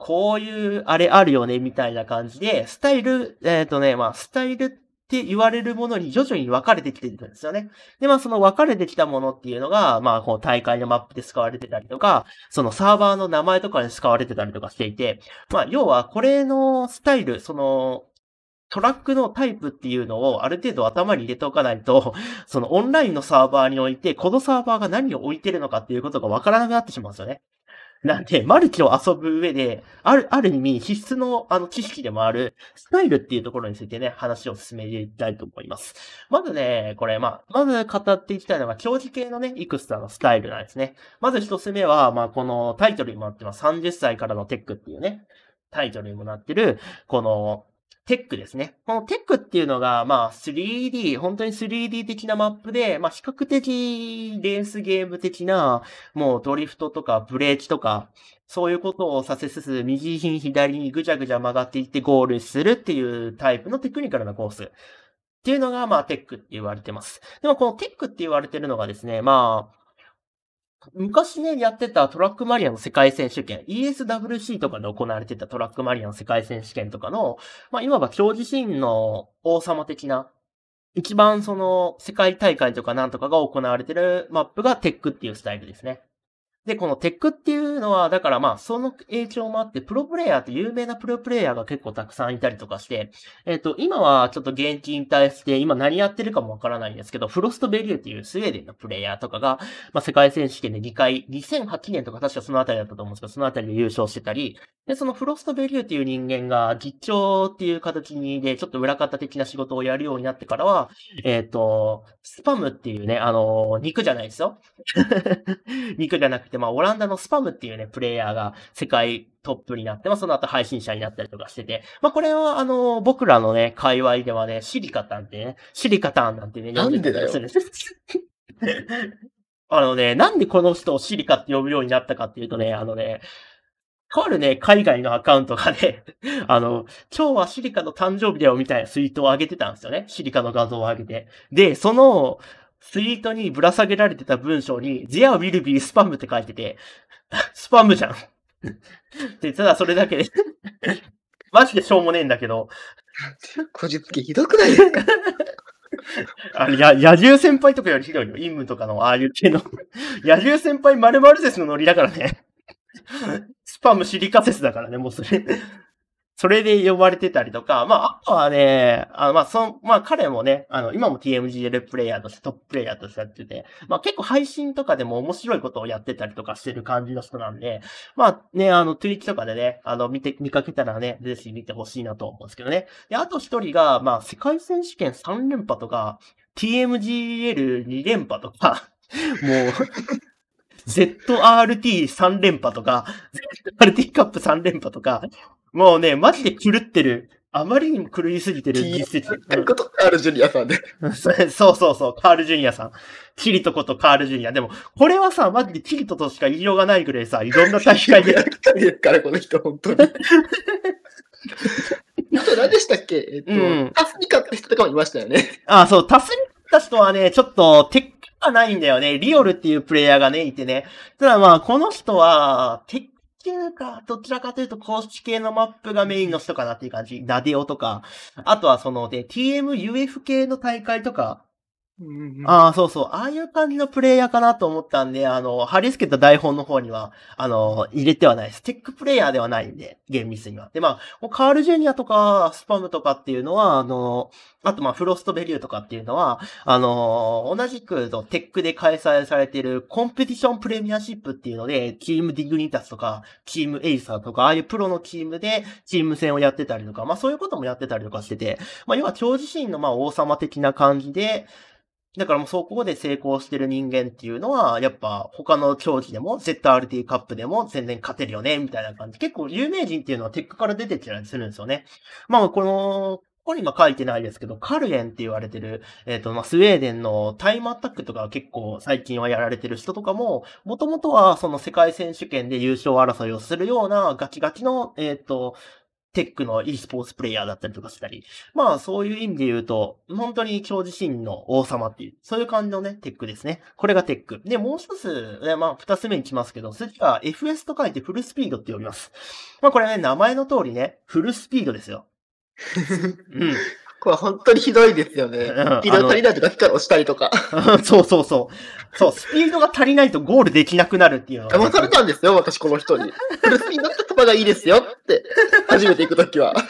こういうあれあるよね、みたいな感じで、スタイル、えっ、ー、とね、まあ、スタイルって言われるものに徐々に分かれてきてるんですよね。で、まあ、その分かれてきたものっていうのが、まあ、こう大会のマップで使われてたりとか、そのサーバーの名前とかで使われてたりとかしていて、まあ、要はこれのスタイル、その、トラックのタイプっていうのをある程度頭に入れておかないと、そのオンラインのサーバーにおいて、このサーバーが何を置いてるのかっていうことがわからなくなってしまうんですよね。なんで、マルチを遊ぶ上で、ある、ある意味必須の、あの、知識でもある、スタイルっていうところについてね、話を進めていきたいと思います。まずね、これ、まあ、まず語っていきたいのは、競技系のね、いくつかのスタイルなんですね。まず一つ目は、まあ、このタイトルにもなってます、30歳からのテックっていうね、タイトルにもなってる、この、テックですね。このテックっていうのが、まあ 3D、本当に 3D 的なマップで、まあ比較的レースゲーム的な、もうドリフトとかブレーキとか、そういうことをさせつつ、右に左にぐちゃぐちゃ曲がっていってゴールするっていうタイプのテクニカルなコース。っていうのが、まあ、テックって言われてます。でも、このテックって言われてるのがですね、まあ、昔ね、やってたトラックマリアの世界選手権、ESWC とかで行われてたトラックマリアの世界選手権とかの、まあ、いわば競技シーンの王様的な、一番その世界大会とかなんとかが行われてるマップがテックっていうスタイルですね。で、このテックっていうのは、だからまあ、その影響もあって、プロプレイヤーって有名なプロプレイヤーが結構たくさんいたりとかして、えっ、ー、と、今はちょっと現地に対して、今何やってるかもわからないんですけど、フロストベリューっていうスウェーデンのプレイヤーとかが、まあ、世界選手権で2回、2008年とか確かそのあたりだったと思うんですけど、そのあたりで優勝してたり、で、そのフロストベリューっていう人間が、実長っていう形にで、ちょっと裏方的な仕事をやるようになってからは、えっ、ー、と、スパムっていうね、あのー、肉じゃないですよ。肉じゃなくて、で、まあ、オランダのスパムっていうね、プレイヤーが世界トップになって、まあ、その後配信者になったりとかしてて、まあ、これは、あの、僕らのね、界隈ではね、シリカタンってね、シリカタンなんてね、なんでだよ。あのね、なんでこの人をシリカって呼ぶようになったかっていうとね、あのね、変わるね、海外のアカウントがね、あの、今日はシリカの誕生日だよみたいなツイートを上げてたんですよね。シリカの画像を上げて。で、その、ツイートにぶら下げられてた文章に、ジア e r e will b って書いてて、スパムじゃん。で、ただそれだけで マジでしょうもねえんだけど。こじつけひどくないですかあの、や、野獣先輩とかよりひどいよ。陰ムとかのああいう系の。野獣先輩〇〇説のノリだからね。スパムシリカ説だからね、もうそれ。それで呼ばれてたりとか、まあ、あとはね、あまあ、その、まあ、彼もね、あの、今も TMGL プレイヤーとしてトッププレイヤーとしてやってて、まあ、結構配信とかでも面白いことをやってたりとかしてる感じの人なんで、まあ、ね、あの、Twitch とかでね、あの、見て、見かけたらね、ぜひ見てほしいなと思うんですけどね。で、あと一人が、まあ、世界選手権3連覇とか、TMGL2 連覇とか、もう ZRT3 連覇とか、ZRT カップ3連覇とか、もうね、マジで狂ってる。あまりにも狂いすぎてる実説。ってこと、カール・ジュニアさんで。そうそうそう、カール・ジュニアさん。チリトことカール・ジュニア。でも、これはさ、マジでチリトとしか言いようがないぐらいさ、いろんな大会で。やから、この人、本当に。あと、何でしたっけえっと、うん、タスニカった人とかもいましたよね。あ、そう、タスった人はね、ちょっと、鉄拳がないんだよね。リオルっていうプレイヤーがね、いてね。ただまあ、この人は、鉄ていうか、どちらかというと公式系のマップがメインの人かなっていう感じ。ナデオとか、あとはそので、TMUF 系の大会とか、うんうん、ああ、そうそう。ああいう感じのプレイヤーかなと思ったんで、あの、貼り付けた台本の方には、あの、入れてはないです。テックプレイヤーではないんで、厳密には。で、まあ、カールジュニアとか、スパムとかっていうのは、あの、あと、まあ、フロストベリューとかっていうのは、あの、同じくのテックで開催されているコンペティションプレミアシップっていうので、チームディグニタスとか、チームエイサーとか、ああいうプロのチームで、チーム戦をやってたりとか、まあ、そういうこともやってたりとかしてて、まあ、要は、超自身の、まあ、王様的な感じで、だからもうそこで成功してる人間っていうのは、やっぱ他の競技でも、ZRT カップでも全然勝てるよね、みたいな感じ。結構有名人っていうのはテックから出てきたりするんですよね。まあこの、ここに今書いてないですけど、カルエンって言われてる、えっ、ー、と、まあ、スウェーデンのタイムアタックとか結構最近はやられてる人とかも、もともとはその世界選手権で優勝争いをするようなガキガキの、えっ、ー、と、テックの e スポーツプレイヤーだったりとかしたり、まあそういう意味で言うと、本当に今日自身の王様っていう、そういう感じのね、テックですね。これがテック。で、もう一つ、ね、まあ二つ目に来ますけど、次は FS と書いてフルスピードって呼びます。まあこれね、名前の通りね、フルスピードですよ。うん。これ本当にひどいですよね。スピード足りないとか、押したりとか。そうそうそう。そう、スピードが足りないとゴールできなくなるっていうのは、ね。騙されたんですよ、私この人に。フルスピードパがいいですよって、初めて行くときは。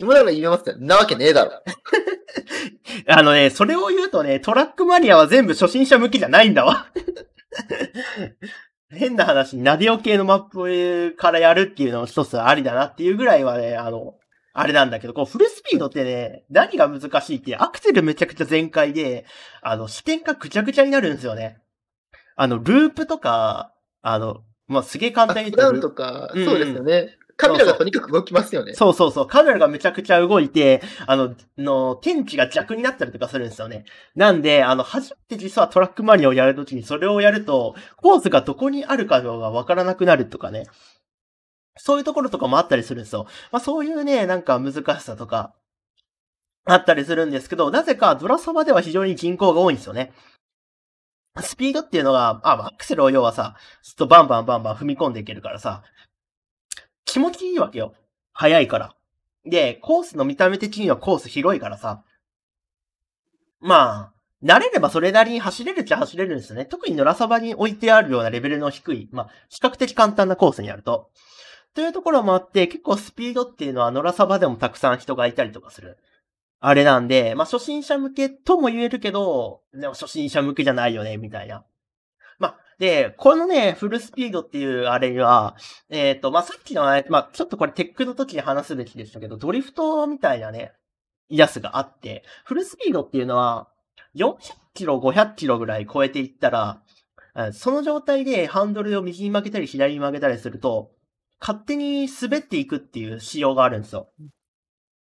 今なら言えますなわけねえだろ。あのね、それを言うとね、トラックマニアは全部初心者向きじゃないんだわ。変な話、ナディオ系のマップからやるっていうのも一つありだなっていうぐらいはね、あの、あれなんだけど、こうフルスピードってね、何が難しいって、アクセルめちゃくちゃ全開で、あの、視点がぐちゃぐちゃになるんですよね。あの、ループとか、あの、まあ、すげえ簡単に言ウンとか、うんそうですよね。カメラがとにかく動きますよねそうそう。そうそうそう。カメラがめちゃくちゃ動いて、あの、の、天気が弱になったりとかするんですよね。なんで、あの、初めて実はトラックマニアをやるときにそれをやると、コースがどこにあるかがわからなくなるとかね。そういうところとかもあったりするんですよ。まあそういうね、なんか難しさとか、あったりするんですけど、なぜかドラサバでは非常に人口が多いんですよね。スピードっていうのが、あ、アクセルを要はさ、ずっとバンバンバンバン踏み込んでいけるからさ、気持ちいいわけよ。速いから。で、コースの見た目的にはコース広いからさ、まあ、慣れればそれなりに走れるっちゃ走れるんですよね。特に野良サバに置いてあるようなレベルの低い、まあ、比較的簡単なコースにあると。というところもあって、結構スピードっていうのは野良サバでもたくさん人がいたりとかする。あれなんで、まあ、初心者向けとも言えるけど、でも初心者向けじゃないよね、みたいな。まあ、で、このね、フルスピードっていうあれは、えっ、ー、と、まあ、さっきの、まあ、ちょっとこれテックの時に話すべきでしたけど、ドリフトみたいなね、やつがあって、フルスピードっていうのは、400キロ、500キロぐらい超えていったら、その状態でハンドルを右に曲げたり左に曲げたりすると、勝手に滑っていくっていう仕様があるんですよ。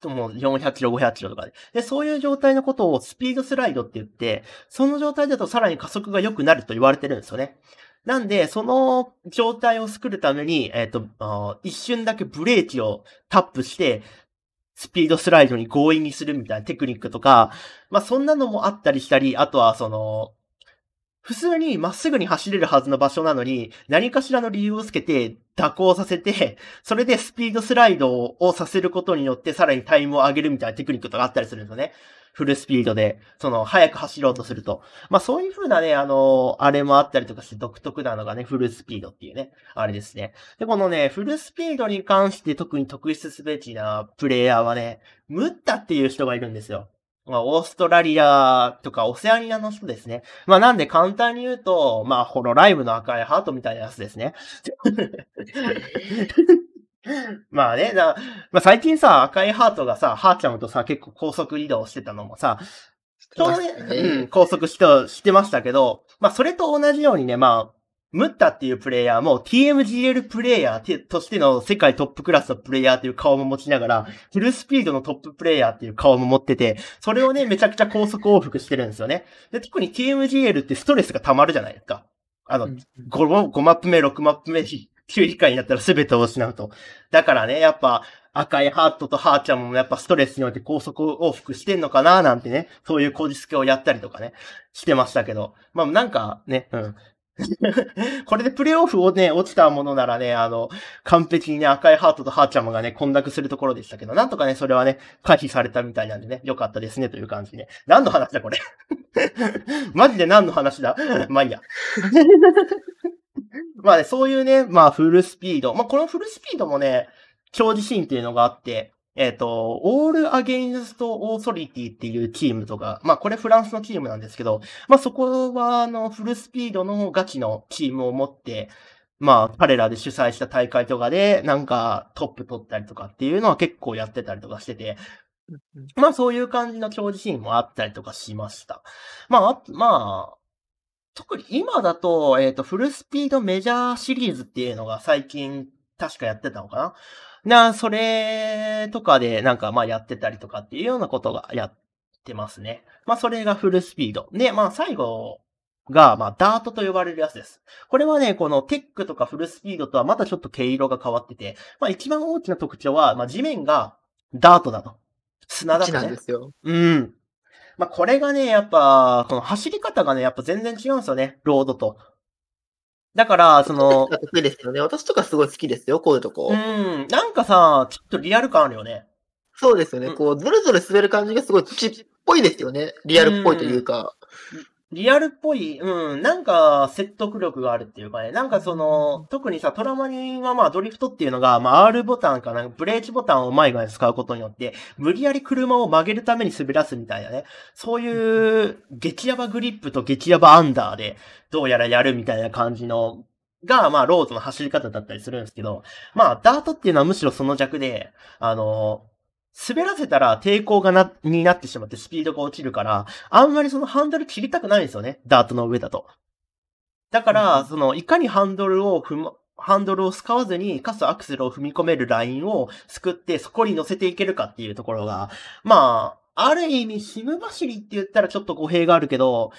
もう400キロ、500キロとかで。で、そういう状態のことをスピードスライドって言って、その状態だとさらに加速が良くなると言われてるんですよね。なんで、その状態を作るために、えっ、ー、と、一瞬だけブレーキをタップして、スピードスライドに強引にするみたいなテクニックとか、まあそんなのもあったりしたり、あとはその、普通にまっすぐに走れるはずの場所なのに、何かしらの理由をつけて蛇行させて、それでスピードスライドをさせることによってさらにタイムを上げるみたいなテクニックとかあったりするんですよね。フルスピードで、その、早く走ろうとすると。まあそういう風なね、あの、あれもあったりとかして独特なのがね、フルスピードっていうね、あれですね。で、このね、フルスピードに関して特に特筆すべきなプレイヤーはね、ムッタっていう人がいるんですよ。まあ、オーストラリアとかオセアニアの人ですね。まあ、なんで簡単に言うと、まあ、ホロライブの赤いハートみたいなやつですね。まあね、まあ、最近さ、赤いハートがさ、ハーちゃんとさ、結構高速移動してたのもさ、当然、うね、うん、高速して、してましたけど、まあ、それと同じようにね、まあ、ムッタっていうプレイヤーも TMGL プレイヤーとしての世界トップクラスのプレイヤーという顔も持ちながら、フルスピードのトッププレイヤーっていう顔も持ってて、それをね、めちゃくちゃ高速往復してるんですよね。で、特に TMGL ってストレスが溜まるじゃないですか。あの、5, 5マップ目、6マップ目、9以下になったら全てを失うと。だからね、やっぱ、赤いハートとハーちゃんもやっぱストレスにおいて高速往復してんのかななんてね、そういうこじつけをやったりとかね、してましたけど。まあなんかね、うん。これでプレイオフをね、落ちたものならね、あの、完璧にね、赤いハートとハーチャムがね、混濁するところでしたけど、なんとかね、それはね、回避されたみたいなんでね、よかったですね、という感じで、ね。何の話だ、これ。マジで何の話だまあいいや。まあね、そういうね、まあフルスピード。まあこのフルスピードもね、超自信っていうのがあって、えっ、ー、と、オール・アゲインスト・オーソリティっていうチームとか、まあこれフランスのチームなんですけど、まあそこはあのフルスピードのガチのチームを持って、まあ彼らで主催した大会とかでなんかトップ取ったりとかっていうのは結構やってたりとかしてて、まあそういう感じの競技シーンもあったりとかしました。まあ、まあ、特に今だと、えっ、ー、と、フルスピードメジャーシリーズっていうのが最近確かやってたのかなな、それとかでなんかまあやってたりとかっていうようなことがやってますね。まあそれがフルスピード。で、まあ最後が、まあダートと呼ばれるやつです。これはね、このテックとかフルスピードとはまたちょっと毛色が変わってて、まあ一番大きな特徴は、まあ地面がダートだと。砂だと、ね。なんですよ。うん。まあこれがね、やっぱ、この走り方がね、やっぱ全然違うんですよね。ロードと。だから、その。得意ですよね。私とかすごい好きですよ、こういうとこ。うん。なんかさ、ちょっとリアル感あるよね。そうですよね。うん、こう、ずるずる滑る感じがすごい土っぽいですよね。リアルっぽいというか。リアルっぽい、うん、なんか説得力があるっていうかね、なんかその、特にさ、トラマニはまあドリフトっていうのが、まあ R ボタンかな、ブレーキボタンを前側使うことによって、無理やり車を曲げるために滑らすみたいなね、そういう激ヤバグリップと激ヤバアンダーで、どうやらやるみたいな感じの、が、まあ、ロードの走り方だったりするんですけど、まあ、ダートっていうのはむしろその弱で、あの、滑らせたら抵抗がな、になってしまってスピードが落ちるから、あんまりそのハンドル切りたくないんですよね。ダートの上だと。だから、その、いかにハンドルを踏む、ハンドルを使わずに、かつアクセルを踏み込めるラインを作って、そこに乗せていけるかっていうところが、まあ、ある意味、シム走りって言ったらちょっと語弊があるけど、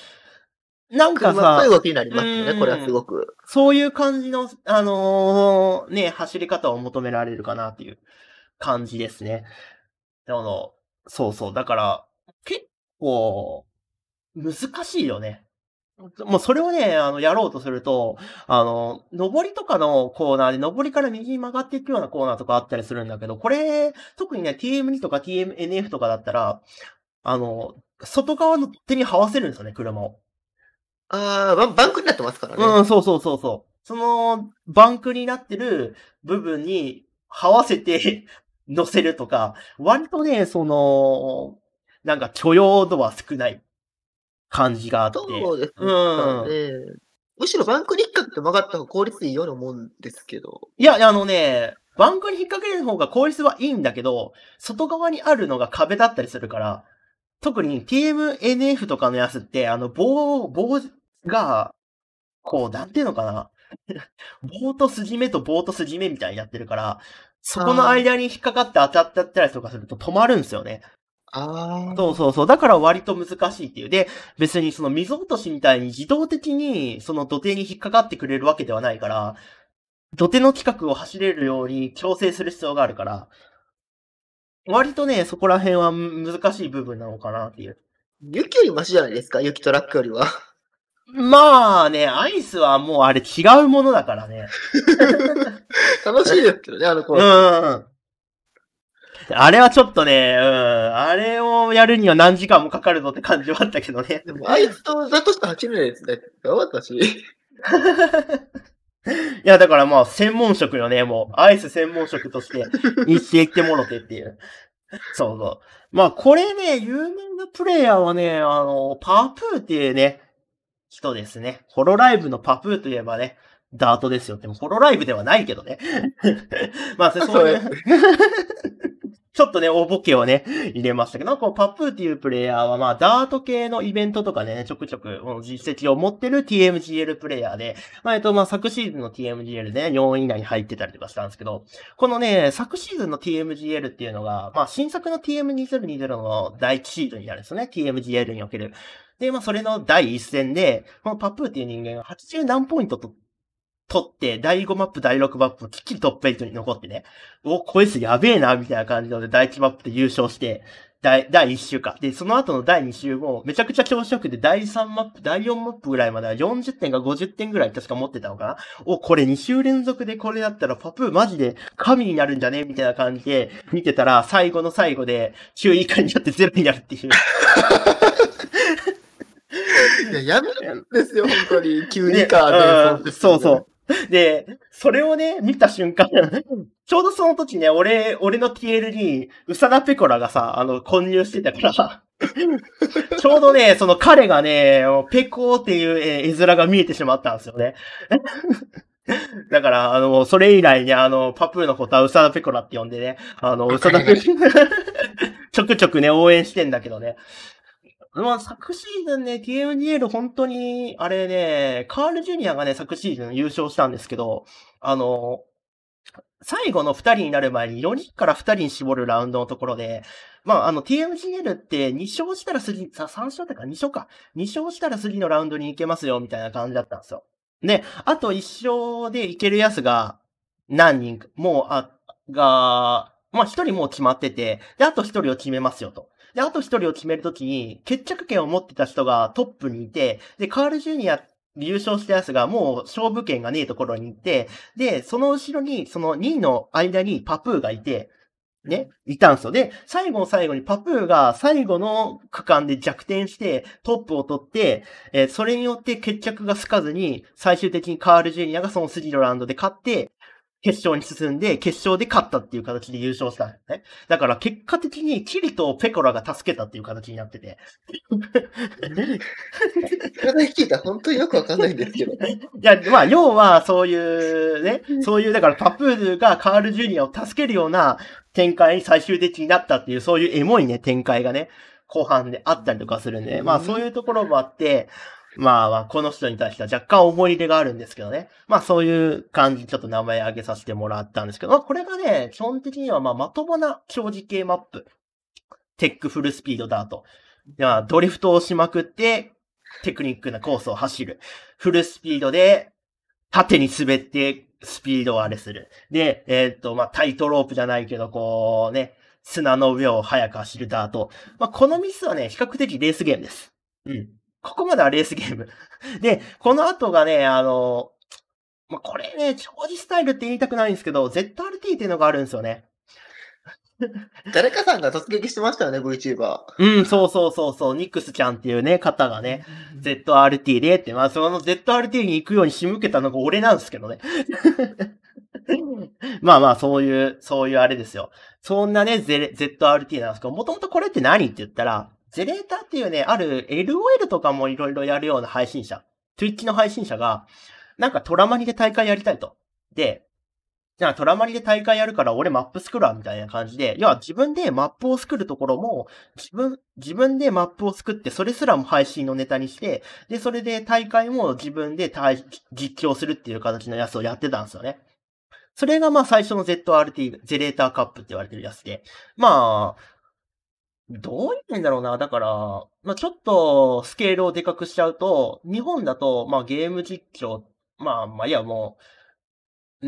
なんかさ、そういう動きになりますね、これはすごく。そういう感じの、あのー、ね、走り方を求められるかなっていう感じですね。そうそう。だから、結構、難しいよね。もうそれをね、あの、やろうとすると、あの、上りとかのコーナーで、上りから右に曲がっていくようなコーナーとかあったりするんだけど、これ、特にね、TM2 とか TMNF とかだったら、あの、外側の手に這わせるんですよね、車を。ああ、バンクになってますからね。うん、そうそうそうそう。その、バンクになってる部分に、這わせて、乗せるとか、割とね、その、なんか許容度は少ない感じがあって。そうですね。うん、むしろバンクに引っ掛けて曲がった方が効率いいように思うんですけど。いや、あのね、バンクに引っ掛ける方が効率はいいんだけど、外側にあるのが壁だったりするから、特に TMNF とかのやつって、あの棒、棒が、こう、なんていうのかな。棒と筋目と棒と筋目みたいにやってるから、そこの間に引っかかって当たっちゃったりとかすると止まるんですよね。ああ。そうそうそう。だから割と難しいっていう。で、別にその水落としみたいに自動的にその土手に引っかかってくれるわけではないから、土手の近くを走れるように調整する必要があるから、割とね、そこら辺は難しい部分なのかなっていう。雪よりマシじゃないですか、雪トラックよりは。まあね、アイスはもうあれ違うものだからね。楽しいですけどね、あの頃。うん。あれはちょっとね、うん、あれをやるには何時間もかかるぞって感じはあったけどね。でも、あいつとザトシと8名ですね。頑張ったし。いや、だからまあ、専門職よね、もう。アイス専門職として、日ていってもろてっていう。そうそう。まあ、これね、有名なプレイヤーはね、あの、パープーっていうね、人ですね。ホロライブのパプーといえばね、ダートですよ。でも、ホロライブではないけどね。まあ、そういう ちょっとね、おぼけをね、入れましたけど、こパプーっていうプレイヤーは、まあ、ダート系のイベントとかね、ちょくちょく、実績を持ってる TMGL プレイヤーで、まあ、えっと、まあ、昨シーズンの TMGL で、ね、4位以内に入ってたりとかしたんですけど、このね、昨シーズンの TMGL っていうのが、まあ、新作の TM2020 の第1シーズンになるんですよね、TMGL における。で、まあ、それの第一戦で、このパプーっていう人間が80何ポイントと、取って、第5マップ、第6マップ、きっちりトップ8に残ってね、お、こいつやべえな、みたいな感じで、第1マップで優勝して、第、第1週か。で、その後の第2週も、めちゃくちゃ調子よくて、第3マップ、第4マップぐらいまでは40点か50点ぐらい確か持ってたのかなお、これ2週連続でこれだったら、パプーマジで神になるんじゃねみたいな感じで、見てたら、最後の最後で、9位以下になって0になるっていう いや、やめるんですよ、本当に。急にか、ね、そうそう。で、それをね、見た瞬間、ちょうどその時ね、俺、俺の TL に、ウサダペコラがさ、あの、混入してたから、さ、ちょうどね、その彼がね、ペコーっていう絵面が見えてしまったんですよね。だから、あの、それ以来ね、あの、パプーのことはウサダペコラって呼んでね、あの、ウサダペコラ、ちょくちょくね、応援してんだけどね。まあ、昨シーズンね、t m g l 本当に、あれね、カールジュニアがね、昨シーズン優勝したんですけど、あの、最後の2人になる前に4人から2人に絞るラウンドのところで、まあ、あの TMGL って2勝したら次、さ、3勝てか2勝か。2勝したら次のラウンドに行けますよ、みたいな感じだったんですよ。で、あと1勝で行けるやつが何人か、もう、あ、が、まあ、1人もう決まってて、で、あと1人を決めますよと。で、あと一人を決めるときに、決着権を持ってた人がトップにいて、で、カールジュニア優勝したやつがもう勝負権がねえところにいて、で、その後ろに、その2位の間にパプーがいて、ね、いたんすよ。で、最後の最後にパプーが最後の区間で弱点してトップを取って、えー、それによって決着がつかずに、最終的にカールジュニアがそのスリロランドで勝って、決勝に進んで、決勝で勝ったっていう形で優勝したんですね。だから結果的にチリとペコラが助けたっていう形になってて。体聞いた本当によくわかんないんですけど。いや、まあ、要はそういうね、そういう、だからパプールがカール・ジュニアを助けるような展開に最終的になったっていう、そういうエモいね、展開がね、後半であったりとかするんで、まあそういうところもあって、まあまあ、この人に対しては若干思い入れがあるんですけどね。まあそういう感じ、ちょっと名前挙げさせてもらったんですけど、まあこれがね、基本的にはまあまともな正直系マップ。テックフルスピードダート。まあ、ドリフトをしまくって、テクニックなコースを走る。フルスピードで、縦に滑って、スピードをあれする。で、えっ、ー、と、まあ、タイトロープじゃないけど、こうね、砂の上を速く走るダート。まあ、このミスはね、比較的レースゲームです。うん。ここまではレースゲーム。で、この後がね、あの、まあ、これね、長寿スタイルって言いたくないんですけど、ZRT っていうのがあるんですよね。誰かさんが突撃してましたよね、VTuber。うん、そうそうそうそう、ニックスちゃんっていうね、方がね、ZRT でって、まあ、その ZRT に行くように仕向けたのが俺なんですけどね。まあまあ、そういう、そういうあれですよ。そんなね、Z、r t なんですけど、もともとこれって何って言ったら、ゼレータっていうね、ある LOL とかもいろいろやるような配信者、Twitch の配信者が、なんかトラマリで大会やりたいと。で、じゃあトラマリで大会やるから俺マップ作るわみたいな感じで、要は自分でマップを作るところも、自分、自分でマップを作ってそれすらも配信のネタにして、で、それで大会も自分で実況するっていう形のやつをやってたんですよね。それがまあ最初の ZRT、ゼレーターカップって言われてるやつで。まあ、どう言ってんだろうな。だから、まあ、ちょっとスケールをでかくしちゃうと、日本だと、まあ、ゲーム実況、まあ、まあ、いや、もう、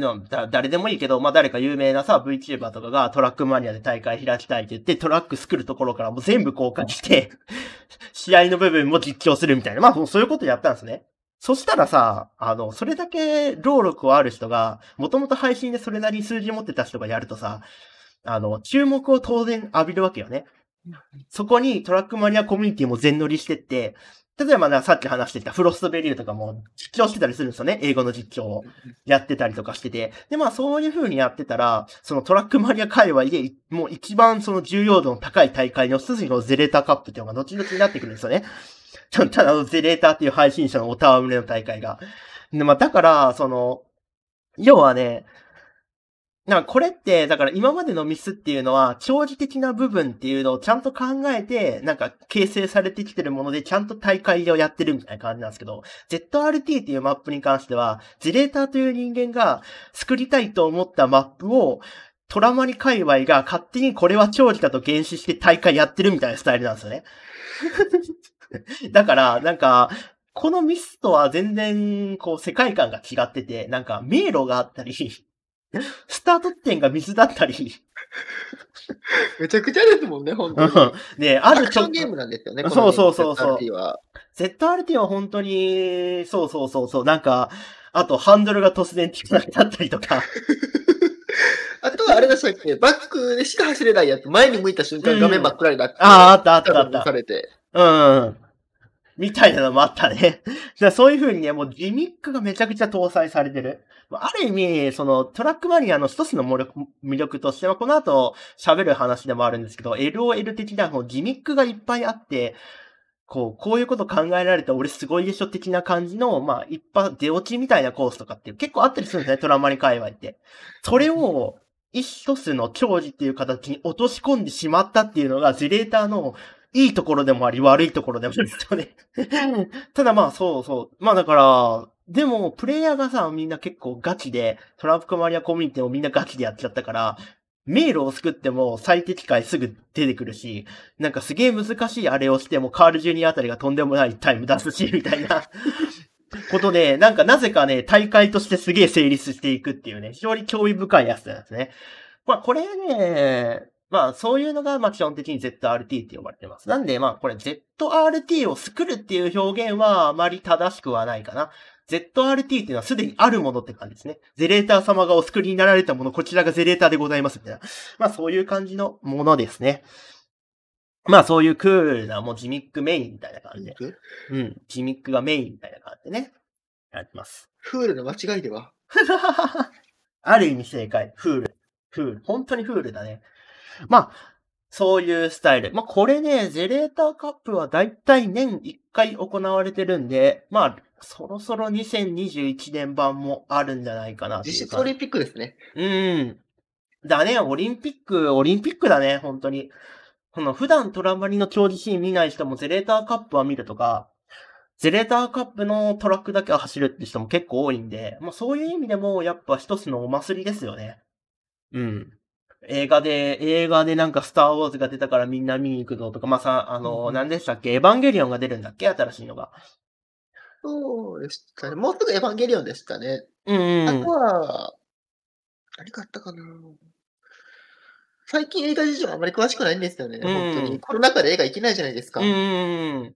誰でもいいけど、まあ、誰か有名なさ、VTuber とかがトラックマニアで大会開きたいって言って、トラック作るところからもう全部公開して 試合の部分も実況するみたいな。まあ、そういうことやったんですね。そしたらさ、あの、それだけ労力はある人が、もともと配信でそれなりに数字持ってた人がやるとさ、あの、注目を当然浴びるわけよね。そこにトラックマニアコミュニティも全乗りしてって、例えばな、さっき話してたフロストベリューとかも実況してたりするんですよね。英語の実況をやってたりとかしてて。で、まあそういう風にやってたら、そのトラックマニア界隈で、もう一番その重要度の高い大会の一つのゼレータカップっていうのが後々になってくるんですよね。ちょっとあのゼレータっていう配信者のおたわむれの大会が。で、まあだから、その、要はね、なんかこれって、だから今までのミスっていうのは、長期的な部分っていうのをちゃんと考えて、なんか形成されてきてるもので、ちゃんと大会をやってるみたいな感じなんですけど、ZRT っていうマップに関しては、ジレーターという人間が作りたいと思ったマップを、トラマリ界隈が勝手にこれは長期だと原始して大会やってるみたいなスタイルなんですよね。だから、なんか、このミスとは全然、こう、世界観が違ってて、なんか、迷路があったり、スタート点が水だったり。めちゃくちゃですもんね、本当に。うん、ねあるちょっと。ゲームなんですよね、そうそうそうそう。ZRT は。ZRT は本当に、そうそうそうそう。なんか、あとハンドルが突然効かなくなったりとか。あとはあれだ、そうですね、バックでしか走れないやつ、前に向いた瞬間画面真っ暗になって、ああ、あったあったあった。されて。うん。みたいなのもあったね。じゃそういうふうにね、もうギミックがめちゃくちゃ搭載されてる。ある意味、そのトラックマニアの一つの魅力としては、この後喋る話でもあるんですけど、LOL 的なこギミックがいっぱいあって、こう、こういうこと考えられて俺すごいでしょ的な感じの、まあ、一発出落ちみたいなコースとかって結構あったりするんですね、トラマニ界隈って。それを、一つの教寿っていう形に落とし込んでしまったっていうのが、ジレーターのいいところでもあり、悪いところでもあるんですよね ただまあ、そうそう。まあだから、でも、プレイヤーがさ、みんな結構ガチで、トランプコマリアコミュニティをみんなガチでやっちゃったから、迷路を作っても最適解すぐ出てくるし、なんかすげえ難しいあれをしてもカール・ジュニアあたりがとんでもないタイム出すし、みたいな ことで、なんかなぜかね、大会としてすげえ成立していくっていうね、非常に興味深いやつなんですね。まあこれね、まあそういうのが、まあ基本的に ZRT って呼ばれてます。なんでまあこれ ZRT を作るっていう表現はあまり正しくはないかな。ZRT っていうのはすでにあるものって感じですね。ゼレーター様がお作りになられたもの、こちらがゼレーターでございますみたいな。まあそういう感じのものですね。まあそういうクールな、もうジミックメインみたいな感じで。うん。ジミックがメインみたいな感じでね。やってます。フールの間違いでは ある意味正解。フール。フール。本当にフールだね。まあ、そういうスタイル。まあ、これね、ゼレーターカップはだいたい年1回行われてるんで、まあ、そろそろ2021年版もあるんじゃないかな実質オリンピックですね。うん。だね、オリンピック、オリンピックだね、本当に。この普段トラマリの競技シーン見ない人もゼレーターカップは見るとか、ゼレーターカップのトラックだけは走るって人も結構多いんで、まうそういう意味でもやっぱ一つのお祭りですよね。うん。映画で、映画でなんかスターウォーズが出たからみんな見に行くぞとか、まあさ、あの、うん、何でしたっけエヴァンゲリオンが出るんだっけ新しいのが。そうですかね。もうすぐエヴァンゲリオンでしたね。うん、あとは、何があったかな。最近映画事情あまり詳しくないんですよね。うん、本当に。コロナ禍で映画行けないじゃないですか。うん。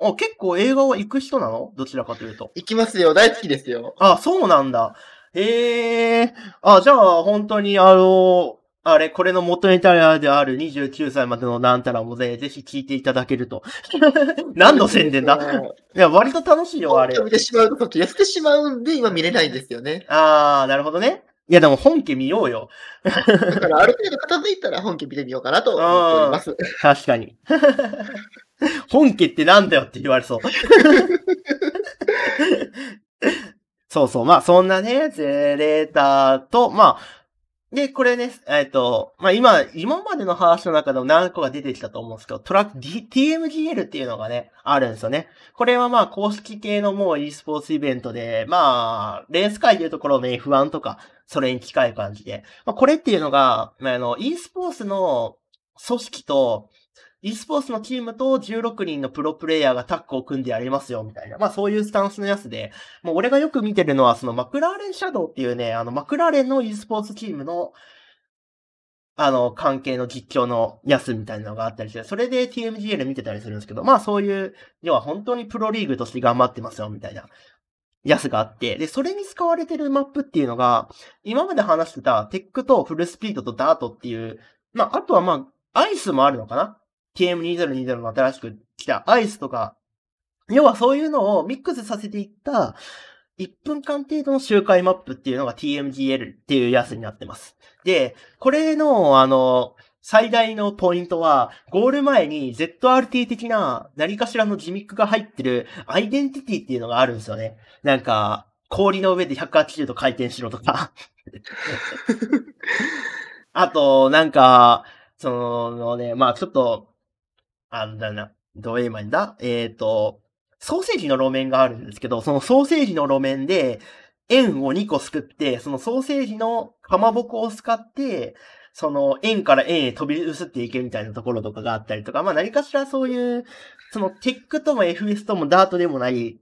あ、結構映画は行く人なのどちらかというと。行きますよ。大好きですよ。あ、そうなんだ。へえ。あ、じゃあ、本当に、あの、あれ、これの元ネタである29歳までのなんたらもぜ、ぜひ聞いていただけると。何の宣伝だいや、割と楽しいよ、あれ。見てしまうと、ちょっと痩せてしまうんで、今見れないんですよね。ああ、なるほどね。いや、でも本家見ようよ。だから、ある程度片付いたら本家見てみようかなと思っております。確かに。本家ってなんだよって言われそう。そうそう。まあ、そんなね、ゼレーターと、まあ、で、これね、えっ、ー、と、まあ、今、今までの話の中でも何個が出てきたと思うんですけど、トラック、D、TMGL っていうのがね、あるんですよね。これはまあ、公式系のもう e スポーツイベントで、まあ、レース界でいうところの F1 とか、それに近い感じで。まあ、これっていうのが、あの、e スポーツの組織と、e スポーツのチームと16人のプロプレイヤーがタッグを組んでやりますよ、みたいな。まあそういうスタンスのやつで、もう俺がよく見てるのは、そのマクラーレンシャドウっていうね、あのマクラーレンの e スポーツチームの、あの、関係の実況のやつみたいなのがあったりして、それで TMGL 見てたりするんですけど、まあそういう、要は本当にプロリーグとして頑張ってますよ、みたいな。やつがあって、で、それに使われてるマップっていうのが、今まで話してたテックとフルスピードとダートっていう、まあ、あとはまあ、アイスもあるのかな TM2020 の新しく来たアイスとか、要はそういうのをミックスさせていった、1分間程度の周回マップっていうのが TMGL っていうやつになってます。で、これの、あの、最大のポイントは、ゴール前に ZRT 的な何かしらのギミックが入ってるアイデンティティっていうのがあるんですよね。なんか、氷の上で180度回転しろとか あと、なんか、そのね、まあちょっと、あのだな、どういう前だえっ、ー、と、ソーセージの路面があるんですけど、そのソーセージの路面で、円を2個すくって、そのソーセージのかまぼこを使って、その円から円へ飛び移っていけるみたいなところとかがあったりとか、まあ何かしらそういう、そのテックとも FS ともダートでもない、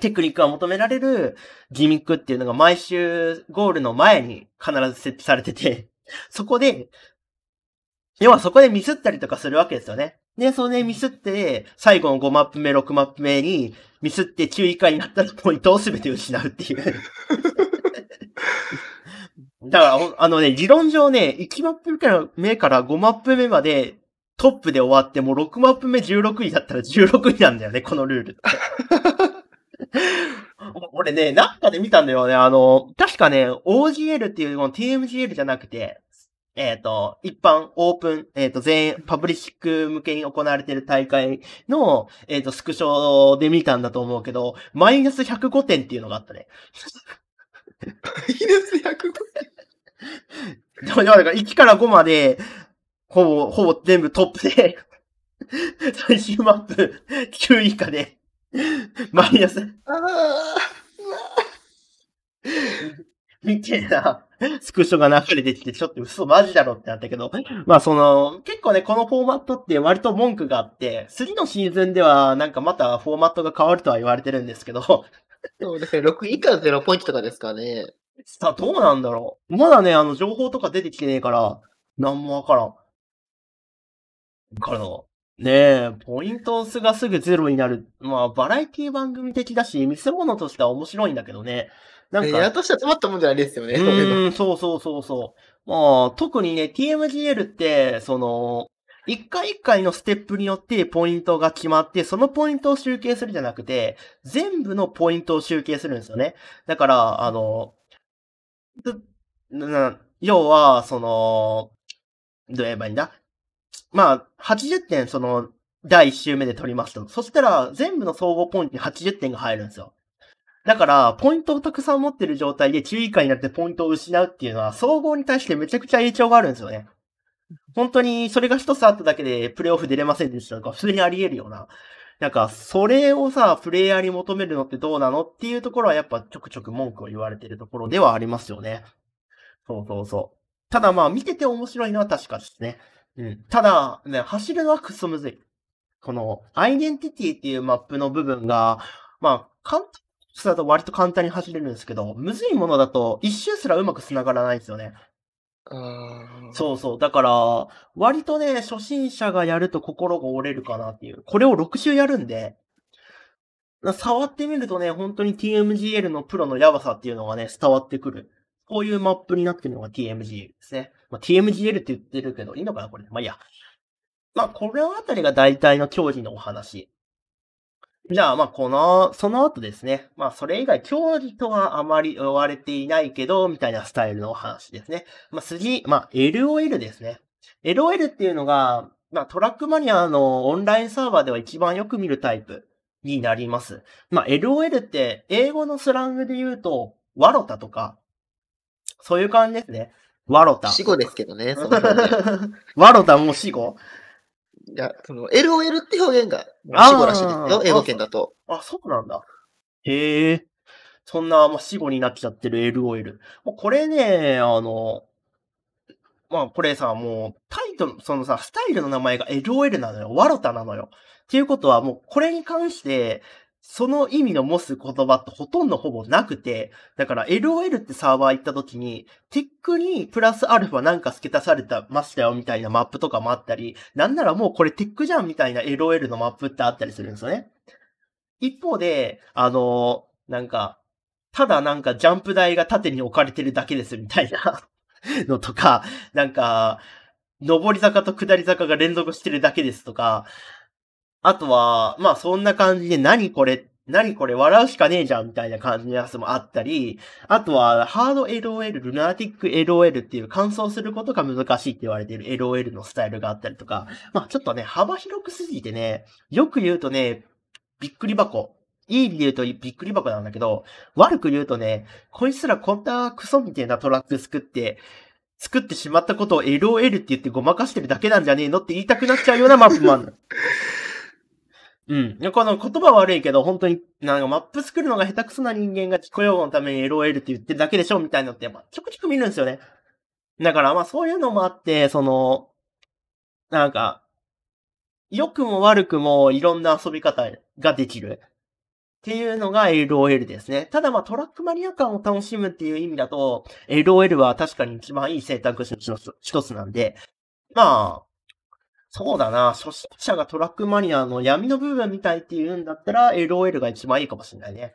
テクニックが求められるギミックっていうのが毎週ゴールの前に必ず設置されてて、そこで、要はそこでミスったりとかするわけですよね。で、それね、ミスって、最後の5マップ目、6マップ目に、ミスって9以下になったらポイントを全て失うっていう だから、あのね、理論上ね、1マップ目から5マップ目までトップで終わって、もう6マップ目16位だったら16位なんだよね、このルールって。俺ね、なんかで見たんだよね。あの、確かね、OGL っていうの TMGL じゃなくて、えっ、ー、と、一般オープン、えっ、ー、と、全員、パブリック向けに行われている大会の、えっ、ー、と、スクショで見たんだと思うけど、マイナス105点っていうのがあったね。マイナス105点でも、だから1から5まで、ほぼ、ほぼ全部トップで最終マップ9以下でマイナス。ああ。みたいなスクショが流れてきて、ちょっと嘘マジだろってなったけど、まあその、結構ね、このフォーマットって割と文句があって、次のシーズンではなんかまたフォーマットが変わるとは言われてるんですけど。そうですね、6以下0ポイントとかですかね。さあ、どうなんだろう。まだね、あの、情報とか出てきてねえから、なんもわからん。から、ねえ、ポイント数がすぐゼロになる。まあ、バラエティ番組的だし、見せ物としては面白いんだけどね。なんか。やっとしたらたまったもんじゃないですよね。うん、そうそうそうそう。まあ、特にね、TMGL って、その、一回一回のステップによってポイントが決まって、そのポイントを集計するじゃなくて、全部のポイントを集計するんですよね。だから、あの、要は、その、どう言えばいいんだまあ、80点、その、第1周目で取りました。そしたら、全部の総合ポイントに80点が入るんですよ。だから、ポイントをたくさん持ってる状態で注意下になってポイントを失うっていうのは、総合に対してめちゃくちゃ影響があるんですよね。本当に、それが一つあっただけでプレイオフ出れませんでしたとか、普通にあり得るような。なんか、それをさ、プレイヤーに求めるのってどうなのっていうところはやっぱちょくちょく文句を言われてるところではありますよね。そうそうそう。ただまあ、見てて面白いのは確かですね。うん。ただ、ね、走るのはクソむずい。この、アイデンティティっていうマップの部分が、まあ、それだと割と簡単に走れるんですけど、むずいものだと一周すらうまく繋がらないんですよね。そうそう。だから、割とね、初心者がやると心が折れるかなっていう。これを6周やるんで、触ってみるとね、本当に TMGL のプロのやばさっていうのがね、伝わってくる。こういうマップになってるのが TMGL ですね。まあ、TMGL って言ってるけど、いいのかなこれ。まあ、いいや。まあ、これあたりが大体の競技のお話じゃあ、まあ、この、その後ですね。まあ、それ以外、競技とはあまり追われていないけど、みたいなスタイルのお話ですね。まあ、次、まあ、LOL ですね。LOL っていうのが、まあ、トラックマニアのオンラインサーバーでは一番よく見るタイプになります。まあ、LOL って英語のスラングで言うと、ワロタとか、そういう感じですね。ワロタ。死語ですけどね。ワロタも死語いや、その、LOL って表現が死語らしいですよ、英語圏だと。あ、そうなんだ。へえ。そんな、まあ、死語になっちゃってる LOL。もうこれね、あの、まあ、これさ、もう、タイトル、そのさ、スタイルの名前が LOL なのよ。ワロタなのよ。っていうことは、もう、これに関して、その意味の持つ言葉ってほとんどほぼなくて、だから LOL ってサーバー行った時に、テックにプラスアルファなんか付け足されたましたよみたいなマップとかもあったり、なんならもうこれテックじゃんみたいな LOL のマップってあったりするんですよね。一方で、あの、なんか、ただなんかジャンプ台が縦に置かれてるだけですみたいなのとか、なんか、上り坂と下り坂が連続してるだけですとか、あとは、まあそんな感じで何これ、何これ笑うしかねえじゃんみたいな感じのやつもあったり、あとはハード LOL、ルナーティック LOL っていう乾燥することが難しいって言われている LOL のスタイルがあったりとか、まあちょっとね、幅広くすぎてね、よく言うとね、びっくり箱。いい理由とびっくり箱なんだけど、悪く言うとね、こいつらこんなクソみたいなトラック作って、作ってしまったことを LOL って言ってごまかしてるだけなんじゃねえのって言いたくなっちゃうようなマップもある。うん。この言葉悪いけど、本当に、なんかマップ作るのが下手くそな人間が自己用語のために LOL って言ってるだけでしょみたいなのって、やっぱちょくちょく見るんですよね。だから、まあそういうのもあって、その、なんか、良くも悪くもいろんな遊び方ができる。っていうのが LOL ですね。ただまあトラックマニア感を楽しむっていう意味だと、LOL は確かに一番いい選択肢の一つなんで、まあ、そうだな。初心者がトラックマニアの闇の部分みたいって言うんだったら、LOL が一番いいかもしれないね。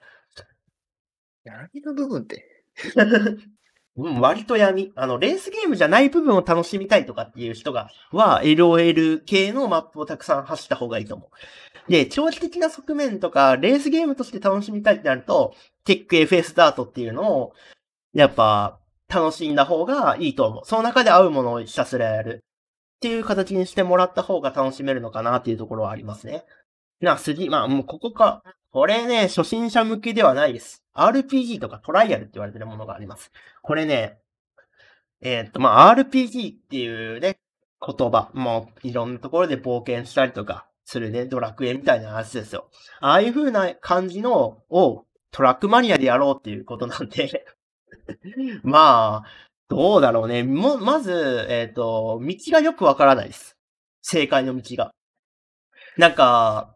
闇の部分って 割と闇。あの、レースゲームじゃない部分を楽しみたいとかっていう人が、は、LOL 系のマップをたくさん走った方がいいと思う。で、長期的な側面とか、レースゲームとして楽しみたいってなると、テック FS ダートっていうのを、やっぱ、楽しんだ方がいいと思う。その中で合うものをひたすらやる。っていう形にしてもらった方が楽しめるのかなっていうところはありますね。な、次、まあもうここか。これね、初心者向けではないです。RPG とかトライアルって言われてるものがあります。これね、えー、っと、まあ RPG っていうね、言葉、もういろんなところで冒険したりとかするね、ドラクエみたいな話ですよ。ああいう風な感じのをトラックマニアでやろうっていうことなんで まあ、どうだろうね。も、まず、えっ、ー、と、道がよくわからないです。正解の道が。なんか、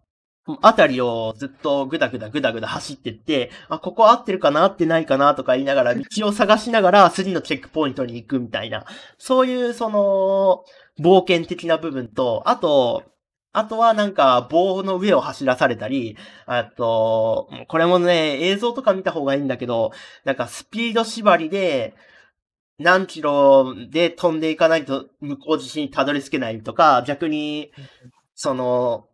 あたりをずっとぐだぐだぐだぐだ走ってって、あ、ここ合ってるかな合ってないかなとか言いながら、道を探しながら次のチェックポイントに行くみたいな。そういう、その、冒険的な部分と、あと、あとはなんか棒の上を走らされたり、あと、これもね、映像とか見た方がいいんだけど、なんかスピード縛りで、何キロで飛んでいかないと向こう自身にたどり着けないとか、逆に、その、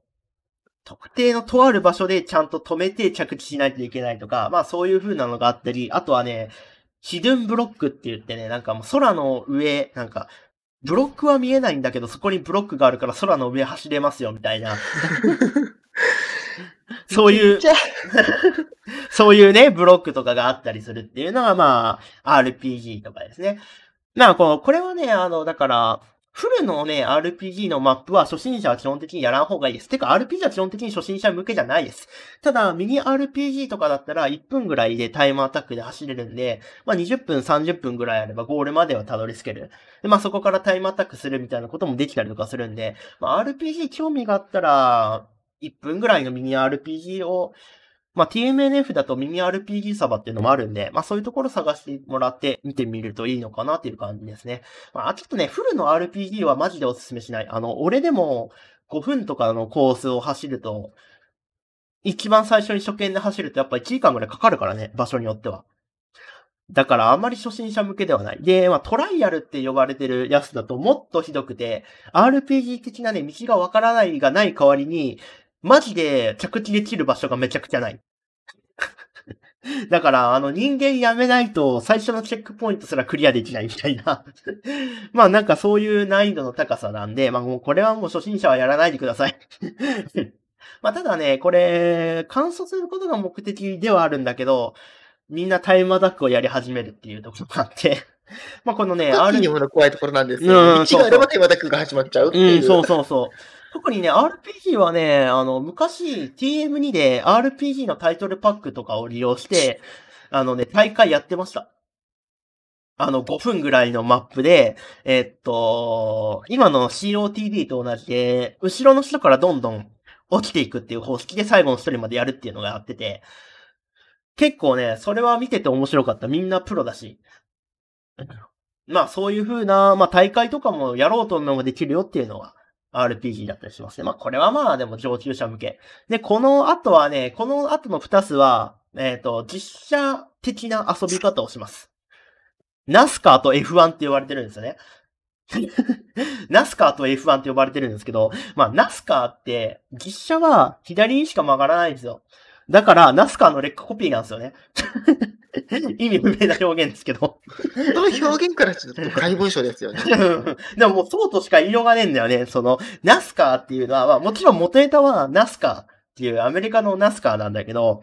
特定のとある場所でちゃんと止めて着地しないといけないとか、まあそういう風なのがあったり、あとはね、ヒドゥンブロックって言ってね、なんかもう空の上、なんか、ブロックは見えないんだけど、そこにブロックがあるから空の上走れますよ、みたいな。そういう、そういうね、ブロックとかがあったりするっていうのが、まあ、RPG とかですね。まあ、こう、これはね、あの、だから、フルのね、RPG のマップは初心者は基本的にやらん方がいいです。てか、RPG は基本的に初心者向けじゃないです。ただ、ミニ RPG とかだったら1分ぐらいでタイムアタックで走れるんで、まあ20分、30分ぐらいあればゴールまではたどり着ける。で、まあそこからタイムアタックするみたいなこともできたりとかするんで、まあ RPG 興味があったら、1分ぐらいのミニ RPG を、まあ、TMNF だとミニ RPG サバっていうのもあるんで、まあ、そういうところ探してもらって見てみるといいのかなっていう感じですね。まあ、ちょっとね、フルの RPG はマジでおすすめしない。あの、俺でも5分とかのコースを走ると、一番最初に初見で走るとやっぱ1時間ぐらいかかるからね、場所によっては。だからあんまり初心者向けではない。で、まあトライアルって呼ばれてるやつだともっとひどくて、RPG 的なね、道がわからないがない代わりに、マジで着地できる場所がめちゃくちゃない。だから、あの、人間やめないと、最初のチェックポイントすらクリアできないみたいな まあ、なんかそういう難易度の高さなんで、まあもうこれはもう初心者はやらないでください まあ、ただね、これ、完走することが目的ではあるんだけど、みんなタイムアタックをやり始めるっていうところがあってまあこのね、ある。にもの怖いところなんですね。うん、そう一があればタイムアタックが始まっちゃうっていう。うん、そうそうそう。特にね、RPG はね、あの、昔 TM2 で RPG のタイトルパックとかを利用して、あのね、大会やってました。あの、5分ぐらいのマップで、えっと、今の COTD と同じで、後ろの人からどんどん落ちていくっていう方式で最後の1人までやるっていうのがあってて、結構ね、それは見てて面白かった。みんなプロだし。まあそういう風な、まあ大会とかもやろうとのもできるよっていうのは、RPG だったりしますね。まあ、これはまあ、でも上級者向け。で、この後はね、この後の2つは、えっ、ー、と、実写的な遊び方をします。ナスカーと F1 って呼ばれてるんですよね。ナスカーと F1 って呼ばれてるんですけど、まあ、ナスカーって、実写は左にしか曲がらないんですよ。だから、ナスカのレックコピーなんですよね。意味不明な表現ですけどその表現からちょっと怪文書ですよね でももうそうとしか言いようがねえんだよね。その、ナスカーっていうのは、まあもちろん元ネタはナスカーっていうアメリカのナスカーなんだけど、